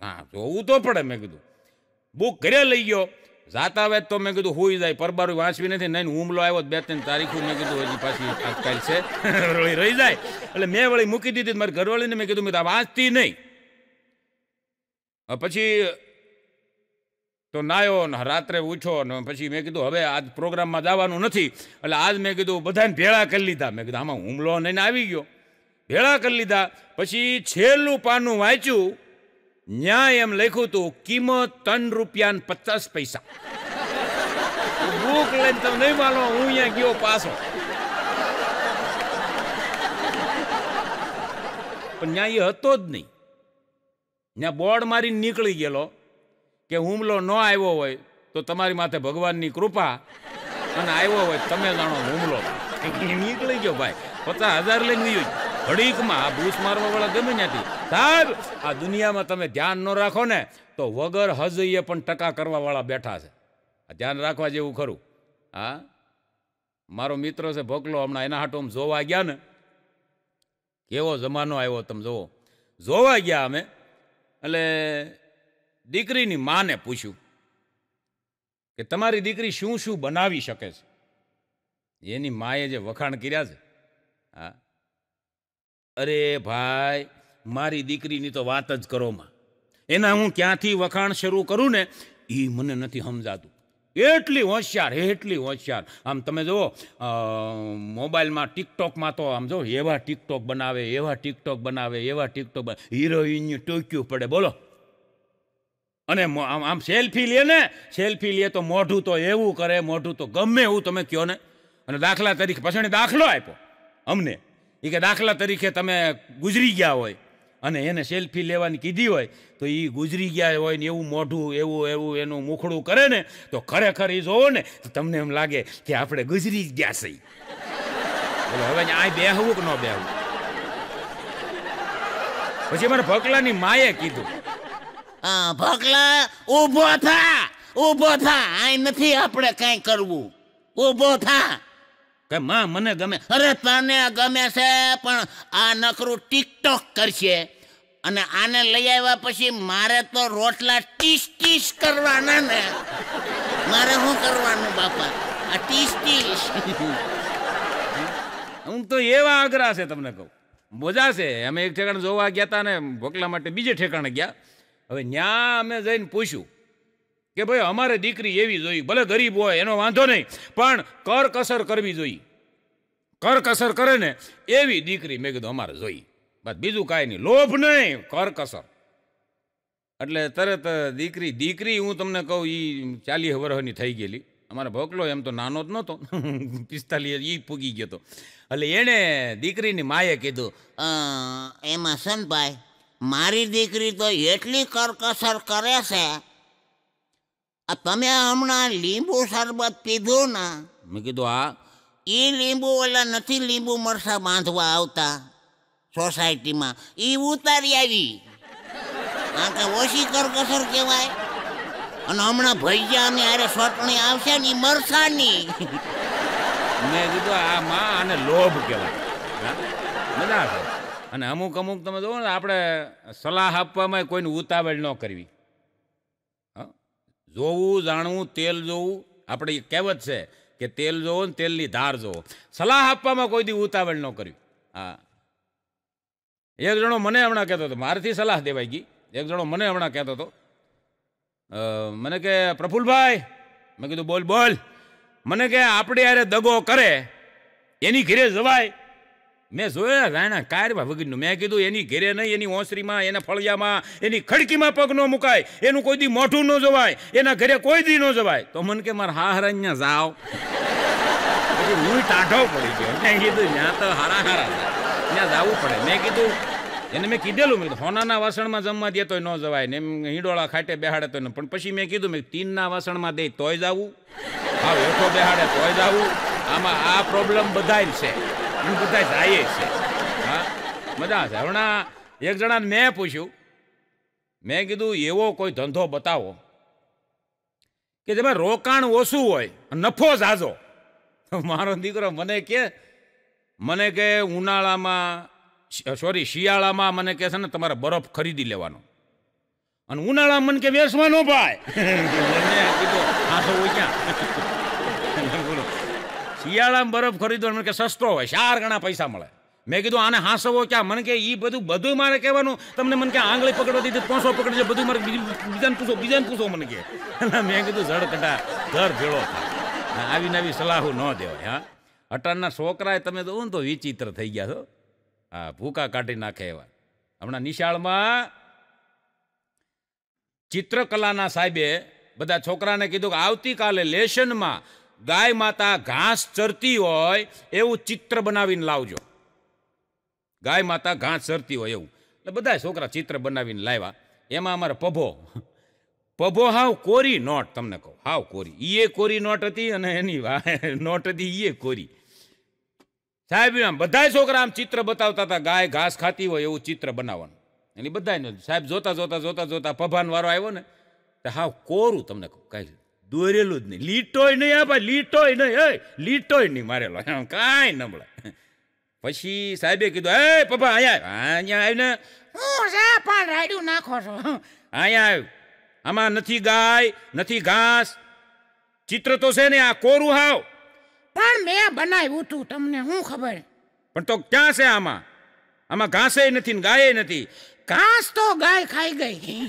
S1: હા જોવું તો પડે મેં કીધું બુક ઘરે લઈ ગયો જાતા વેત તો મેં કીધું હોઈ જાય પરબારું વાંચવી નથી નહીં હુમલો આવ્યો બે ત્રણ તારીખો મેં કીધું હજી પાછી આજકાલ છે રહી જાય એટલે મેં વળી મૂકી દીધી મારી ઘરવાળીને મેં કીધું મેં વાંચતી નહીં પછી તો નાયો ને રાત્રે ઉઠો ને પછી મેં કીધું હવે આજ પ્રોગ્રામમાં જવાનું નથી એટલે આજ મેં કીધું બધાને ભેળા કરી લીધા મેં કીધું આમાં હુમલો લઈને આવી ગયો ભેળા કરી લીધા પછી છેલ્લું પાનું વાંચ્યું ન્યાય એમ લખ્યું તું કિંમત ત્રણ રૂપિયા પચાસ પૈસા બુક લઈને તમે નહીં માનો હું અહીંયા ગયો પાછો પણ ન્યાય હતો જ નહીં ત્યાં બોર્ડ મારી નીકળી ગયેલો કે હુમલો ન આવ્યો હોય તો તમારી માથે ભગવાનની કૃપા અને આવ્યો હોય તમે જાણો હુમલો નીકળી ગયો ભાઈ પચાસ હજાર લઈને ગયું ઘડીકમાં આ ભૂસ મારવા વાળા ગમે નથી સાહેબ આ દુનિયામાં તમે ધ્યાન ન રાખો ને તો વગર હજઈએ પણ ટકા કરવા વાળા બેઠા છે આ ધ્યાન રાખવા જેવું ખરું હા મારો મિત્ર છે ભોકલો હમણાં એના હાટો જોવા ગયા ને કેવો જમાનો આવ્યો તમે જોવો જોવા ગયા અમે એટલે દીકરીની માને પૂછ્યું કે તમારી દીકરી શું શું બનાવી શકે છે એની માએ જે વખાણ કર્યા છે હા અરે ભાઈ મારી દીકરીની તો વાત જ કરો માં એના હું ક્યાંથી વખાણ શરૂ કરું ને એ મને નથી સમજાતું એટલી હોશિયાર એટલી હોશિયાર આમ તમે જુઓ મોબાઈલમાં ટિકટોકમાં તો આમ જો એવા ટિકટોક બનાવે એવા ટિકટોક બનાવે એવા ટિકટોક હિરોઈનની ટોક્યું પડે બોલો અને આમ આમ સેલ્ફી લે ને સેલ્ફી લે તો મોઢું તો એવું કરે મોઢું તો ગમે એવું તમે કહો ને અને દાખલા તરીકે પછી દાખલો આપ્યો અમને એ કે દાખલા તરીકે તમે ગુજરી ગયા હોય અને એને સેલ્ફી લેવાની કીધી હોય તો એ ગુજરી ગયા હોય ને એવું મોઢું એવું એવું એનું મુખડું કરે ને તો ખરેખર એ જોવો ને તો તમને એમ લાગે કે આપણે ગુજરી જ ગયા છે બોલો હવે આ બેહવું કે ન બેહવું
S2: પછી મારા ભકલાની માએ કીધું આ ભકલા ઊભો થા ઊભો થા આ નથી આપણે કાંઈ કરવું ઊભો થા કે માં મને ગમે અરે તને ગમે છે પણ આ નખરું ટિકટોક કરશે અને આને લઈ આવ્યા પછી મારે તો રોટલા ટીસ ટીસ કરવાના ને મારે શું કરવાનું બાપા આ ટીસ ટીસ
S1: હું તો એવા આગ્રા છે તમને કહું મોજા છે અમે એક ઠેકાણે જોવા ગયા હતા ને ભોકલા માટે બીજે ઠેકાણે ગયા હવે ન્યા અમે જઈને પૂછ્યું કે ભાઈ અમારે દીકરી એવી જોઈએ ભલે ગરીબ હોય એનો વાંધો નહીં પણ કરકસર કરવી જોઈએ કરકસર કરે ને એવી દીકરી મેં કીધું અમારે જોઈ બસ બીજું કાંઈ નહીં લોભ નહીં કરકસર એટલે તરત દીકરી દીકરી હું તમને કહું એ ચાલીસ વર્ષની થઈ ગયેલી અમારે ભોકલો એમ તો નાનો જ નહોતો પિસ્તાલીસ
S2: એ ફૂગી ગયો હતો એટલે એણે દીકરીની માએ કીધું એમાં સનભાઈ મારી દીકરી તો એટલી કરકસર કરે છે આ તમે હમણાં લીંબુ શરબત પીધો ને મેં કીધું હા એ લીંબુ ઓલા નથી લીંબુ મરસા બાંધવા આવતા સોસાયટીમાં એ ઉતારી આવી આ કે ઓછી કરકસર કહેવાય અને હમણાં ભૈયા અમે આરે સોટણી આવશે ને એ મરસાની મેં કીધું આ માં અને લોભ કહેવાય મજા આવે અને અમુક અમુક તમે
S1: જોવો ને આપણે સલાહ આપવામાં કોઈને ઉતાવળ ન કરવી જોવું જાણવું તેલ જોવું આપણે કહેવત છે કે તેલ જોવો ને તેલની ધાર જોવો સલાહ આપવામાં કોઈ દી ઉતાવળ ન કર્યું હા એક જણો મને હમણાં કહેતો હતો મારથી સલાહ દેવાઈ ગઈ એક જણો મને હમણાં કહેતો હતો મને કે પ્રફુલભાઈ મેં કીધું બોલ બોલ મને કે આપણે યારે દગો કરે એની ઘેરે જવાય મેં જોયા રાણા કારવા વગરનું મેં કીધું એની ઘેરે નહીં એની ઓસરીમાં એના ફળિયામાં એની ખડકીમાં પગ ન મુકાય એનું કોઈ દી મોઢું ન જવાય એના ઘરે કોઈ દી ન જવાય તો મને કે મારા હાહરા અહીંયા જાઓ હું ટાઢો પડી ગયો મેં કીધું ત્યાં તો હારા હારા ત્યાં જવું પડે મેં કીધું એને મેં કીધેલું મેં હોનાના વાસણમાં જમવા દે તોય ન જવાય ને એમ હિંડોળા ખાટે બેહાડે તો પણ પછી મેં કીધું મેં તીનના વાસણમાં દે તોય જવું હા વેઠો બેહાડે તોય જવું આમાં આ પ્રોબ્લેમ બધાય છે હું બધા જાઈએ છે હા મજા છે હમણાં એક જણાને મેં પૂછ્યું મેં કીધું એવો કોઈ ધંધો બતાવો કે જેમાં રોકાણ ઓછું હોય નફો ઝાઝો મારો દીકરો મને કે મને કે ઉનાળામાં સોરી શિયાળામાં મને કહે છે ને તમારે બરફ ખરીદી લેવાનો અને ઉનાળામાં મને કે વેસવાનો ભાઈ મને કીધું આ તો ક્યાં શિયાળામાં બરફ ખરીદો મને કે સસ્તો હોય ચાર ગણા પૈસા મળે મેં કીધું આને હાંસવો ક્યાં મને કે એ બધું બધું મારે કહેવાનું તમને મને કે આંગળી પકડવા દીધી પોસો પકડજો બધું મારે બીજાને પૂછો બીજાને પૂછો મને કે મેં કીધું ઝડકટા ઘર ભેળો આવી નવી સલાહો ન દેવાય હા અટાણના છોકરાએ તમે જોવો ને તો વિચિત્ર થઈ ગયા છો હા ભૂકા કાઢી નાખે એવા હમણાં નિશાળમાં ચિત્રકલાના સાહેબે બધા છોકરાને કીધું કે આવતીકાલે લેશનમાં ગાય માતા ઘાસ ચરતી હોય એવું ચિત્ર બનાવીને લાવજો ગાય માતા ઘાસ ચરતી હોય એવું એટલે બધા છોકરા ચિત્ર બનાવીને લાવ્યા એમાં અમારા પભો પભો હાવ કોરી નોટ તમને કહું હાવ કોરી એ કોરી નોટ હતી અને એની નોટ હતી એ કોરી સાહેબ આમ બધા છોકરા આમ ચિત્ર બતાવતા હતા ગાય ઘાસ ખાતી હોય એવું ચિત્ર બનાવવાનું એની બધાને સાહેબ જોતા જોતા જોતા જોતા પભાન વારો આવ્યો ને તો હાવ કોરું તમને કહું કાંઈ દોરેલું જ નહીં લીટોય નહીં આ ભાઈ લીટોય નહીં હે લીટોય નહીં મારેલો એમ કાંઈ નબળા પછી સાહેબે કીધું એ પપ્પા અહીંયા અહીંયા આવીને
S2: હું પણ રાડ્યું નાખો છો
S1: અહીંયા આવ્યું આમાં નથી ગાય નથી ઘાસ ચિત્ર તો છે ને આ કોરું હાવ
S2: પણ મેં બનાવ્યું હતું તમને શું ખબર
S1: પણ તો ક્યાં છે આમાં આમાં ઘાસે નથી ને ગાય નથી
S2: ઘાસ તો ગાય ખાઈ ગઈ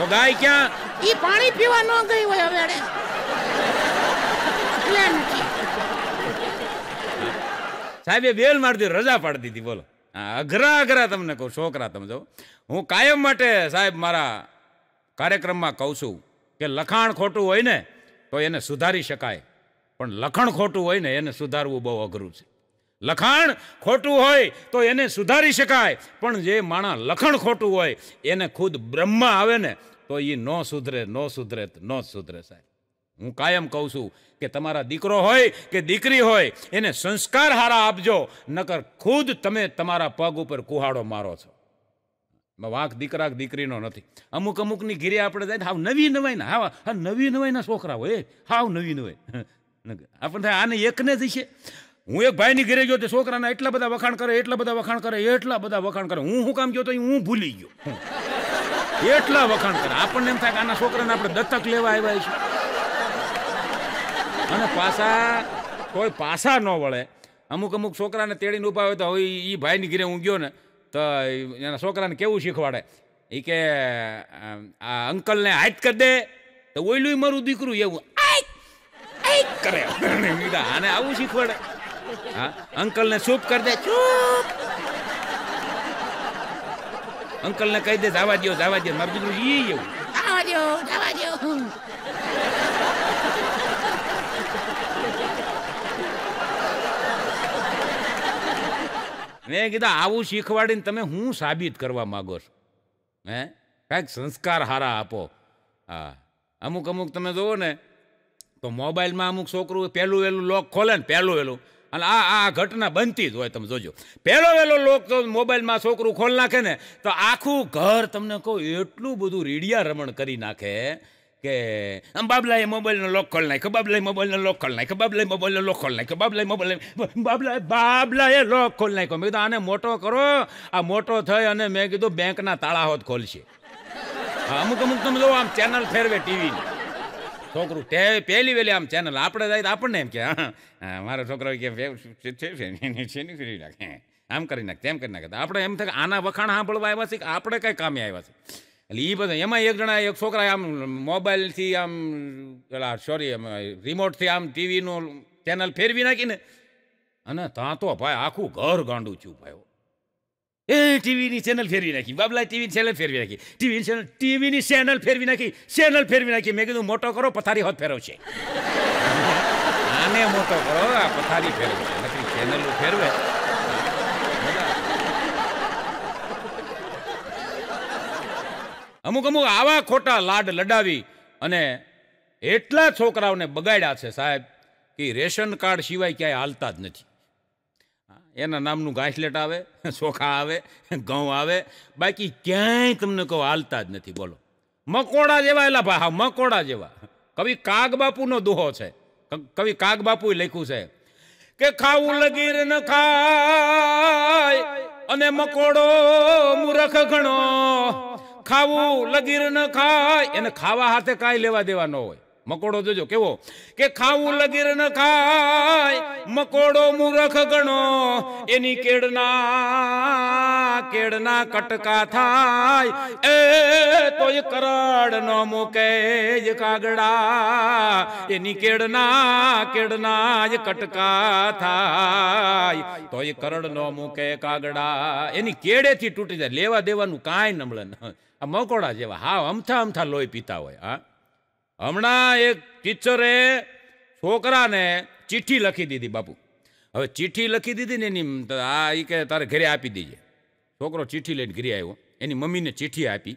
S1: તો ગાય ક્યાં
S2: એ પાણી પીવા ન ગઈ હોય હવે એટલે નથી
S1: સાહેબે મારી દીધી રજા પાડી દીધી બોલો અઘરા અઘરા તમને કહું છોકરા તમે જો હું કાયમ માટે સાહેબ મારા કાર્યક્રમમાં કહું છું કે લખાણ ખોટું હોય ને તો એને સુધારી શકાય પણ લખાણ ખોટું હોય ને એને સુધારવું બહુ અઘરું છે લખાણ ખોટું હોય તો એને સુધારી શકાય પણ જે માણસ લખાણ ખોટું હોય એને ખુદ બ્રહ્મા આવે ને તો એ ન સુધરે ન સુધરે ન સુધરે સાહેબ હું કાયમ કહું છું કે તમારા દીકરો હોય કે દીકરી હોય એને સંસ્કાર હારા આપજો નકર ખુદ તમે તમારા પગ ઉપર કુહાડો મારો છો વાંક દીકરા દીકરીનો નથી અમુક અમુકની ઘીરે આપણે જાય હાવ નવી નવાઈના હા હા નવી નવાઈના છોકરા હોય હાવ નવી નવાઈ આપણને આને એકને જ છે હું એક ભાઈની ઘેરે ગયો તે છોકરાના એટલા બધા વખાણ કરે એટલા બધા વખાણ કરે એટલા બધા વખાણ કરે હું શું કામ ગયો તો હું ભૂલી ગયો એટલા વખાણ કરે આપણને એમ થાય કે આના છોકરાને આપણે દત્તક લેવા આવ્યા છે અને પાછા કોઈ પાછા ન વળે અમુક અમુક છોકરાને તેડીને ઉભા હોય તો હવે એ ભાઈની ઘીરે હું ગયો ને તો એના છોકરાને કેવું શીખવાડે એ કે આ અંકલને હાઈટ કરી દે તો ઓયલું મારું દીકરું એવું કરે આને આવું શીખવાડે હા અંકલને સૂપ કરી દે ચૂપ અંકલને કહી દે આવા દો આવા દો મારું દીકરું
S2: ઈ એવું
S1: મેં કીધા આવું શીખવાડીને તમે હું સાબિત કરવા માગો છો હે કાંઈક સંસ્કાર હારા આપો હા અમુક અમુક તમે જુઓ ને તો મોબાઈલમાં અમુક છોકરું પહેલું વહેલું લોક ખોલે ને પહેલું વહેલું અને આ આ ઘટના બનતી જ હોય તમે જોજો પહેલો વહેલો લોક તો મોબાઈલમાં છોકરું ખોલ નાખે ને તો આખું ઘર તમને કહું એટલું બધું રીડિયા રમણ કરી નાખે કે આમ બાબલાએ મોબાઈલનો લોક ખોલ નાખ્યો બાબલાએ મોબાઈલનો લોક ખોલ નાખ્યો બાબલાએ મોબાઈલનો લોક ખોલ નાખ્યો બાબલાએ મોબાઈલ બાબલા બાબલાએ લોક ખોલ નાખ્યો મેં કીધું આને મોટો કરો આ મોટો થઈ અને મેં કીધું બેંકના તાળા હોત ખોલશે અમુક અમુક તમે જો આમ ચેનલ ફેરવે ટીવીની છોકરું તે પહેલી વેલી આમ ચેનલ આપણે જાય તો આપણને એમ કે હા મારો છોકરો કે કરી નાખે આમ કરી નાખે તેમ કરી નાખે આપણે એમ થાય કે આના વખાણ સાંભળવા આવ્યા છે કે આપણે કંઈ કામે આવ્યા છે એટલે એ બધા એમાં એક જણા એક છોકરા આમ મોબાઈલથી આમ પેલા સોરી એમ રિમોટથી આમ ટીવીનું ચેનલ ફેરવી નાખીને અને ત્યાં તો ભાઈ આખું ઘર ગાંડું છું ભાઈ એ ટીવીની ચેનલ ફેરવી નાખી બાબલા ટીવી ચેનલ ફેરવી નાખી ટીવી ચેનલ ટીવીની ચેનલ ફેરવી નાખી ચેનલ ફેરવી નાખી મેં કીધું મોટો કરો પથારી હોત છે આને મોટો કરો આ પથારી ફેરવે નકરી ચેનલ ફેરવે અમુક અમુક આવા ખોટા લાડ લડાવી અને એટલા છોકરાઓને બગાડ્યા છે સાહેબ કે રેશન કાર્ડ સિવાય ક્યાંય હાલતા જ નથી એના નામનું ઘાસલેટ આવે ચોખા આવે ઘઉં આવે બાકી ક્યાંય તમને કહો હાલતા જ નથી બોલો મકોડા જેવા એલા ભા મકોડા જેવા કવિ કાગબાપુનો દોહો છે કવિ કાગબાપુએ લખ્યું છે કે ખાવું લગીર ન ખાય અને મકોડો મૂરખ ઘણો ખાવું લગીર ન ખાય એને ખાવા હાથે કાંઈ લેવા દેવા ન હોય મકોડો જોજો કેવો કે ખાવું લગીર ન ખાય મકોડો મૂરખ ગણો એની કેડના કેડના કટકા થાય એ તોય કરડ ન મૂકે જ કાગડા એની કેડના કેડના જ કટકા થાય તોય કરડ ન મૂકે કાગડા એની કેડેથી તૂટી જાય લેવા દેવાનું કાંઈ નમળે ન આ મકોડા જેવા હા અમથા અમથા લોહી પીતા હોય હા હમણાં એક ટીચરે છોકરાને ચિઠ્ઠી લખી દીધી બાપુ હવે ચિઠ્ઠી લખી દીધી ને એની આ એ કે તારે ઘરે આપી દેજે છોકરો ચિઠ્ઠી લઈને ઘરે આવ્યો એની મમ્મીને ચિઠ્ઠી આપી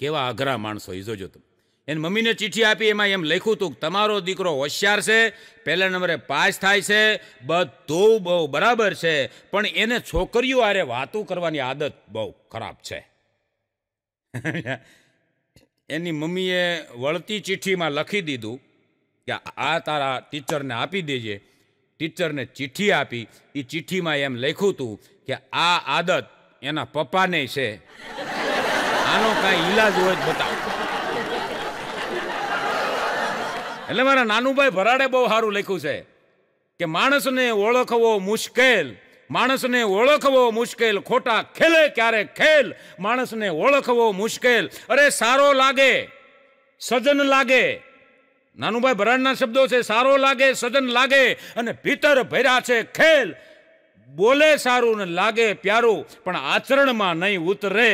S1: કેવા અઘરા માણસો એ જોજો તમે એની મમ્મીને ચિઠ્ઠી આપી એમાં એમ લખ્યું હતું કે તમારો દીકરો હોશિયાર છે પહેલા નંબરે પાસ થાય છે બધું બહુ બરાબર છે પણ એને છોકરીઓ આરે વાતું કરવાની આદત બહુ ખરાબ છે એની મમ્મીએ વળતી ચિઠ્ઠીમાં લખી દીધું કે આ તારા ટીચરને આપી દેજે ટીચરને ચિઠ્ઠી આપી એ ચિઠ્ઠીમાં એમ લખ્યું હતું કે આ આદત એના પપ્પાને છે આનો કાંઈ ઈલાજ હોય જ બતાવ એટલે મારા નાનુભાઈ ભરાડે બહુ સારું લખ્યું છે કે માણસને ઓળખવો મુશ્કેલ માણસને ઓળખવો મુશ્કેલ ખોટા ખેલે ક્યારે ખેલ માણસને ઓળખવો મુશ્કેલ અરે સારો લાગે સજન લાગે નાનુભાઈ ભરાડના શબ્દો છે સારો લાગે સજન લાગે અને ભીતર ભર્યા છે ખેલ બોલે સારું ને લાગે પ્યારું પણ આચરણમાં નહીં ઉતરે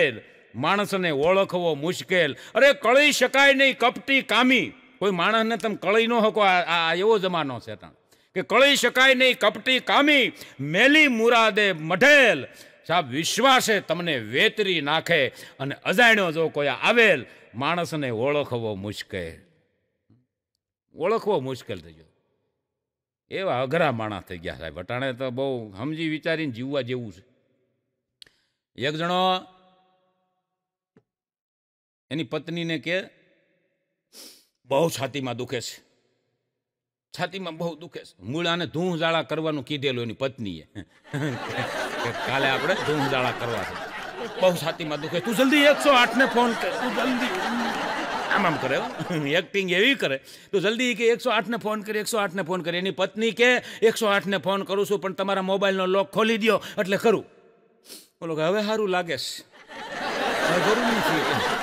S1: માણસને ઓળખવો મુશ્કેલ અરે કળી શકાય નહીં કપટી કામી કોઈ માણસને તમે કળી ન હકો આ એવો જમાનો છે ત્યાં કે કળી શકાય નહીં કપટી કામી મેલી મુરાદે મઢેલ સાહેબ વિશ્વાસે તમને વેતરી નાખે અને અજાણ્યો જો કોઈ આવેલ માણસને ઓળખવો મુશ્કેલ ઓળખવો મુશ્કેલ થઈ ગયો એવા અઘરા માણસ થઈ ગયા સાહેબ વટાણે તો બહુ સમજી વિચારીને જીવવા જેવું છે એક જણો એની પત્નીને કે બહુ છાતીમાં દુખે છે છાતીમાં બહુ દુખે છે મૂળાને ધૂંઝાળા કરવાનું કીધેલું એની પત્નીએ કાલે આપણે ધૂંઝાળા કરવા છે બહુ છાતીમાં દુખે તું જલ્દી એકસો આઠને ફોન કર તું જલ્દી આમ આમ કરે એક્ટિંગ એવી કરે તો જલ્દી કે એકસો આઠને ફોન કરી એકસો આઠને ફોન કરી એની પત્ની કે એકસો આઠને ફોન કરું છું પણ તમારા મોબાઈલનો લોક ખોલી દો એટલે કરું બોલો કે હવે સારું લાગે છે જરૂર નથી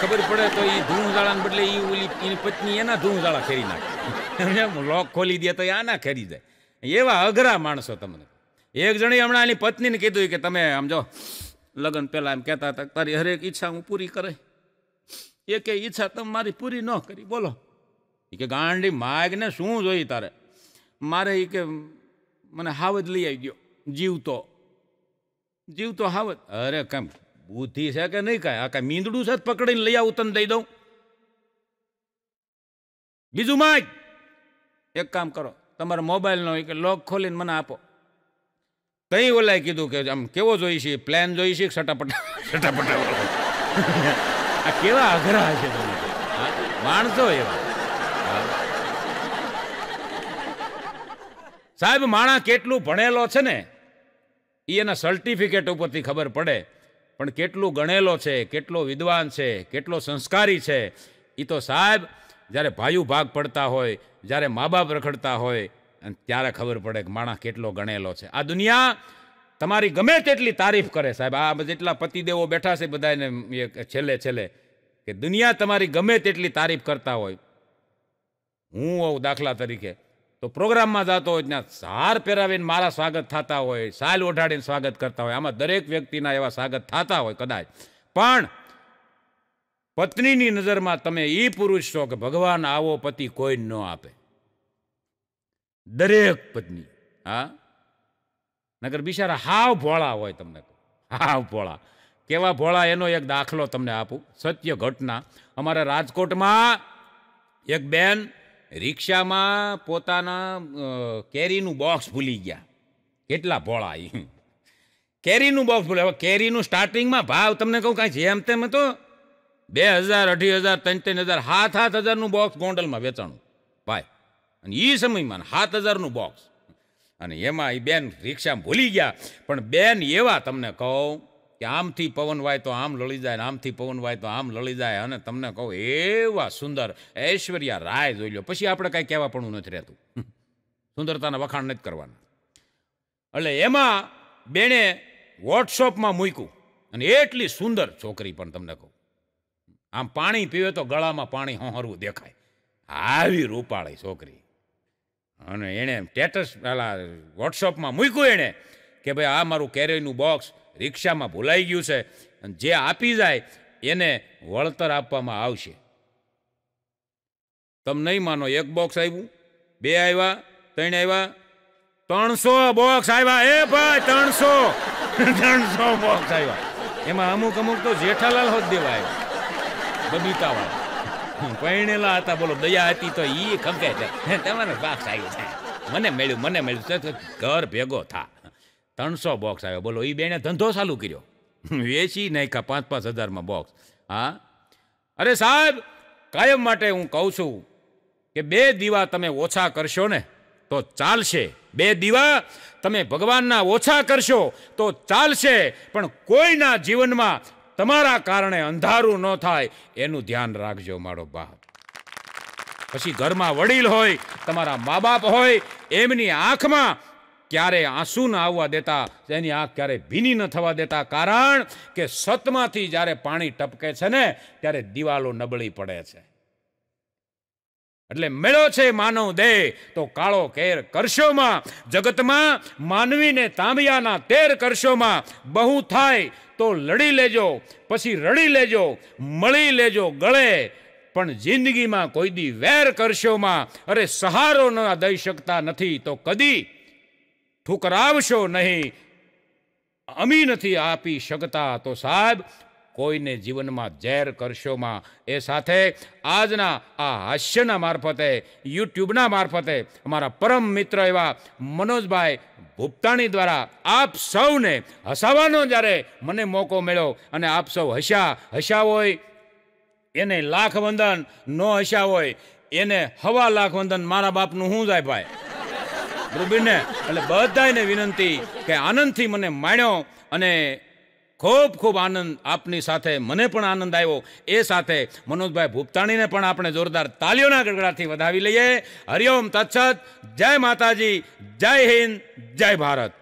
S1: ખબર પડે તો એ ધૂણજાળાને બદલે એ ઓલી એની પત્ની એના ધૂણજાળા ખેરી નાખે લોક ખોલી દે તો એ આના ખેરી જાય એવા અઘરા માણસો તમને એક જણે હમણાં એની પત્નીને કીધું કે તમે આમ જો લગ્ન પહેલાં એમ કહેતા હતા તારી હરેક ઈચ્છા હું પૂરી કરે એ ઈચ્છા તમે મારી પૂરી ન કરી બોલો એ કે ગાંડી માગને શું જોઈ તારે મારે એ કે મને હાવજ લઈ આવી ગયો જીવતો જીવતો હાવજ અરે કેમ બુદ્ધિ છે કે નહીં કાંઈ આ કાંઈ મીંદડું છે પકડીને લઈ આવું તને દઈ દઉં બીજું માય એક કામ કરો તમારો મોબાઈલનો કે લોક ખોલીને મને આપો કંઈ ઓલાય કીધું કે આમ કેવો જોઈ છે પ્લાન જોઈ છે સટાપટા સટાપટા આ કેવા અઘરા છે માણસો એવા સાહેબ માણા કેટલું ભણેલો છે ને એ એના સર્ટિફિકેટ ઉપરથી ખબર પડે પણ કેટલું ગણેલો છે કેટલો વિદ્વાન છે કેટલો સંસ્કારી છે એ તો સાહેબ જ્યારે ભાયુ ભાગ પડતા હોય જ્યારે મા બાપ રખડતા હોય અને ત્યારે ખબર પડે કે માણસ કેટલો ગણેલો છે આ દુનિયા તમારી ગમે તેટલી તારીફ કરે સાહેબ આ જેટલા પતિદેવો બેઠા છે બધાને છેલ્લે છેલ્લે કે દુનિયા તમારી ગમે તેટલી તારીફ કરતા હોય હું હોઉં દાખલા તરીકે તો પ્રોગ્રામમાં જતો હોય ત્યાં સાર પહેરાવીને મારા સ્વાગત થતા હોય સાલ ઓઢાડીને સ્વાગત કરતા હોય આમાં દરેક વ્યક્તિના એવા સ્વાગત થતા હોય કદાચ પણ પત્નીની નજરમાં તમે એ પુરુષ છો કે ભગવાન આવો પતિ કોઈ ન આપે દરેક પત્ની હા નગર બિચારા હાવ ભોળા હોય તમને હાવ ભોળા કેવા ભોળા એનો એક દાખલો તમને આપું સત્ય ઘટના અમારા રાજકોટમાં એક બેન રિક્ષામાં પોતાના કેરીનું બોક્સ ભૂલી ગયા કેટલા ભોળા કેરીનું બોક્સ ભૂલ્યા હવે કેરીનું સ્ટાર્ટિંગમાં ભાવ તમને કહું કાંઈ જેમ તેમ તો બે હજાર અઢી હજાર ત્રણ ત્રણ હજાર સાત સાત હજારનું બોક્સ ગોંડલમાં વેચાણું ભાઈ અને એ સમયમાં સાત હજારનું બોક્સ અને એમાં એ બેન રિક્ષા ભૂલી ગયા પણ બેન એવા તમને કહું કે આમથી પવન વાય તો આમ લળી જાય ને આમથી પવન વાય તો આમ લળી જાય અને તમને કહું એવા સુંદર ઐશ્વર્યા રાય જોઈ લો પછી આપણે કાંઈ કહેવાપણું નથી રહેતું સુંદરતાના વખાણ નથી કરવાના એટલે એમાં બેણે વોટ્સઅપમાં મૂક્યું અને એટલી સુંદર છોકરી પણ તમને કહું આમ પાણી પીવે તો ગળામાં પાણી હોહરવું દેખાય આવી રૂપાળી છોકરી અને એણે સ્ટેટસ પેલા વોટ્સઅપમાં મૂક્યું એણે કે ભાઈ આ મારું કેરીનું બોક્સ રિક્ષામાં ભૂલાઈ ગયું છે અને જે આપી જાય એને વળતર આપવામાં આવશે તમે નહીં માનો એક બોક્સ આવ્યું બે આવ્યા ત્રણ આવ્યા ત્રણસો બોક્સ આવ્યા એ ભાઈ ત્રણસો ત્રણસો બોક્સ આવ્યા એમાં અમુક અમુક તો જેઠાલાલ હોત દેવા આવ્યા બબીતાવાળા પરણેલા હતા બોલો દયા હતી તો એ ખંકે છે તમારો બોક્સ આવ્યો છે મને મળ્યું મને મળ્યું ઘર ભેગો થા ત્રણસો બોક્સ આવ્યો બોલો એ બેને ધંધો ચાલુ કર્યો વેચી નાખ્યા પાંચ પાંચ હજારમાં બોક્સ હા અરે સાહેબ કાયમ માટે હું કહું છું કે બે દીવા તમે ઓછા કરશો ને તો ચાલશે બે દીવા તમે ભગવાનના ઓછા કરશો તો ચાલશે પણ કોઈના જીવનમાં તમારા કારણે અંધારું ન થાય એનું ધ્યાન રાખજો મારો બાપ પછી ઘરમાં વડીલ હોય તમારા મા બાપ હોય એમની આંખમાં ક્યારે આંસુ ન આવવા દેતા એની આંખ ક્યારે ભીની ન થવા દેતા કારણ કે સતમાંથી જ્યારે પાણી ટપકે છે ને ત્યારે દિવાલો નબળી પડે છે એટલે મેળો છે માનવ દેહ તો કાળો કેર કરશોમાં જગતમાં માનવીને તાંબિયાના તેર કરશોમાં બહુ થાય તો લડી લેજો પછી રડી લેજો મળી લેજો ગળે પણ જિંદગીમાં કોઈ દી વેર કરશોમાં અરે સહારો ન દઈ શકતા નથી તો કદી ઠુકરાવશો નહીં અમી નથી આપી શકતા તો સાહેબ કોઈને જીવનમાં ઝેર કરશોમાં એ સાથે આજના આ હાસ્યના મારફતે યુટ્યુબના મારફતે અમારા પરમ મિત્ર એવા મનોજભાઈ ભૂપતાણી દ્વારા આપ સૌને હસાવાનો જ્યારે મને મોકો મળ્યો અને આપ સૌ હસ્યા હસ્યા હોય એને લાખ વંદન ન હસ્યા હોય એને હવા લાખ વંદન મારા બાપનું હું જાય ભાઈ ધ્રુબીને એટલે બધાને વિનંતી કે આનંદથી મને માણ્યો અને ખૂબ ખૂબ આનંદ આપની સાથે મને પણ આનંદ આવ્યો એ સાથે મનોજભાઈ ભૂપતાણીને પણ આપણે જોરદાર તાલીઓના ગડગડાથી વધાવી લઈએ હરિઓમ તચ્છત જય માતાજી જય હિન્દ જય ભારત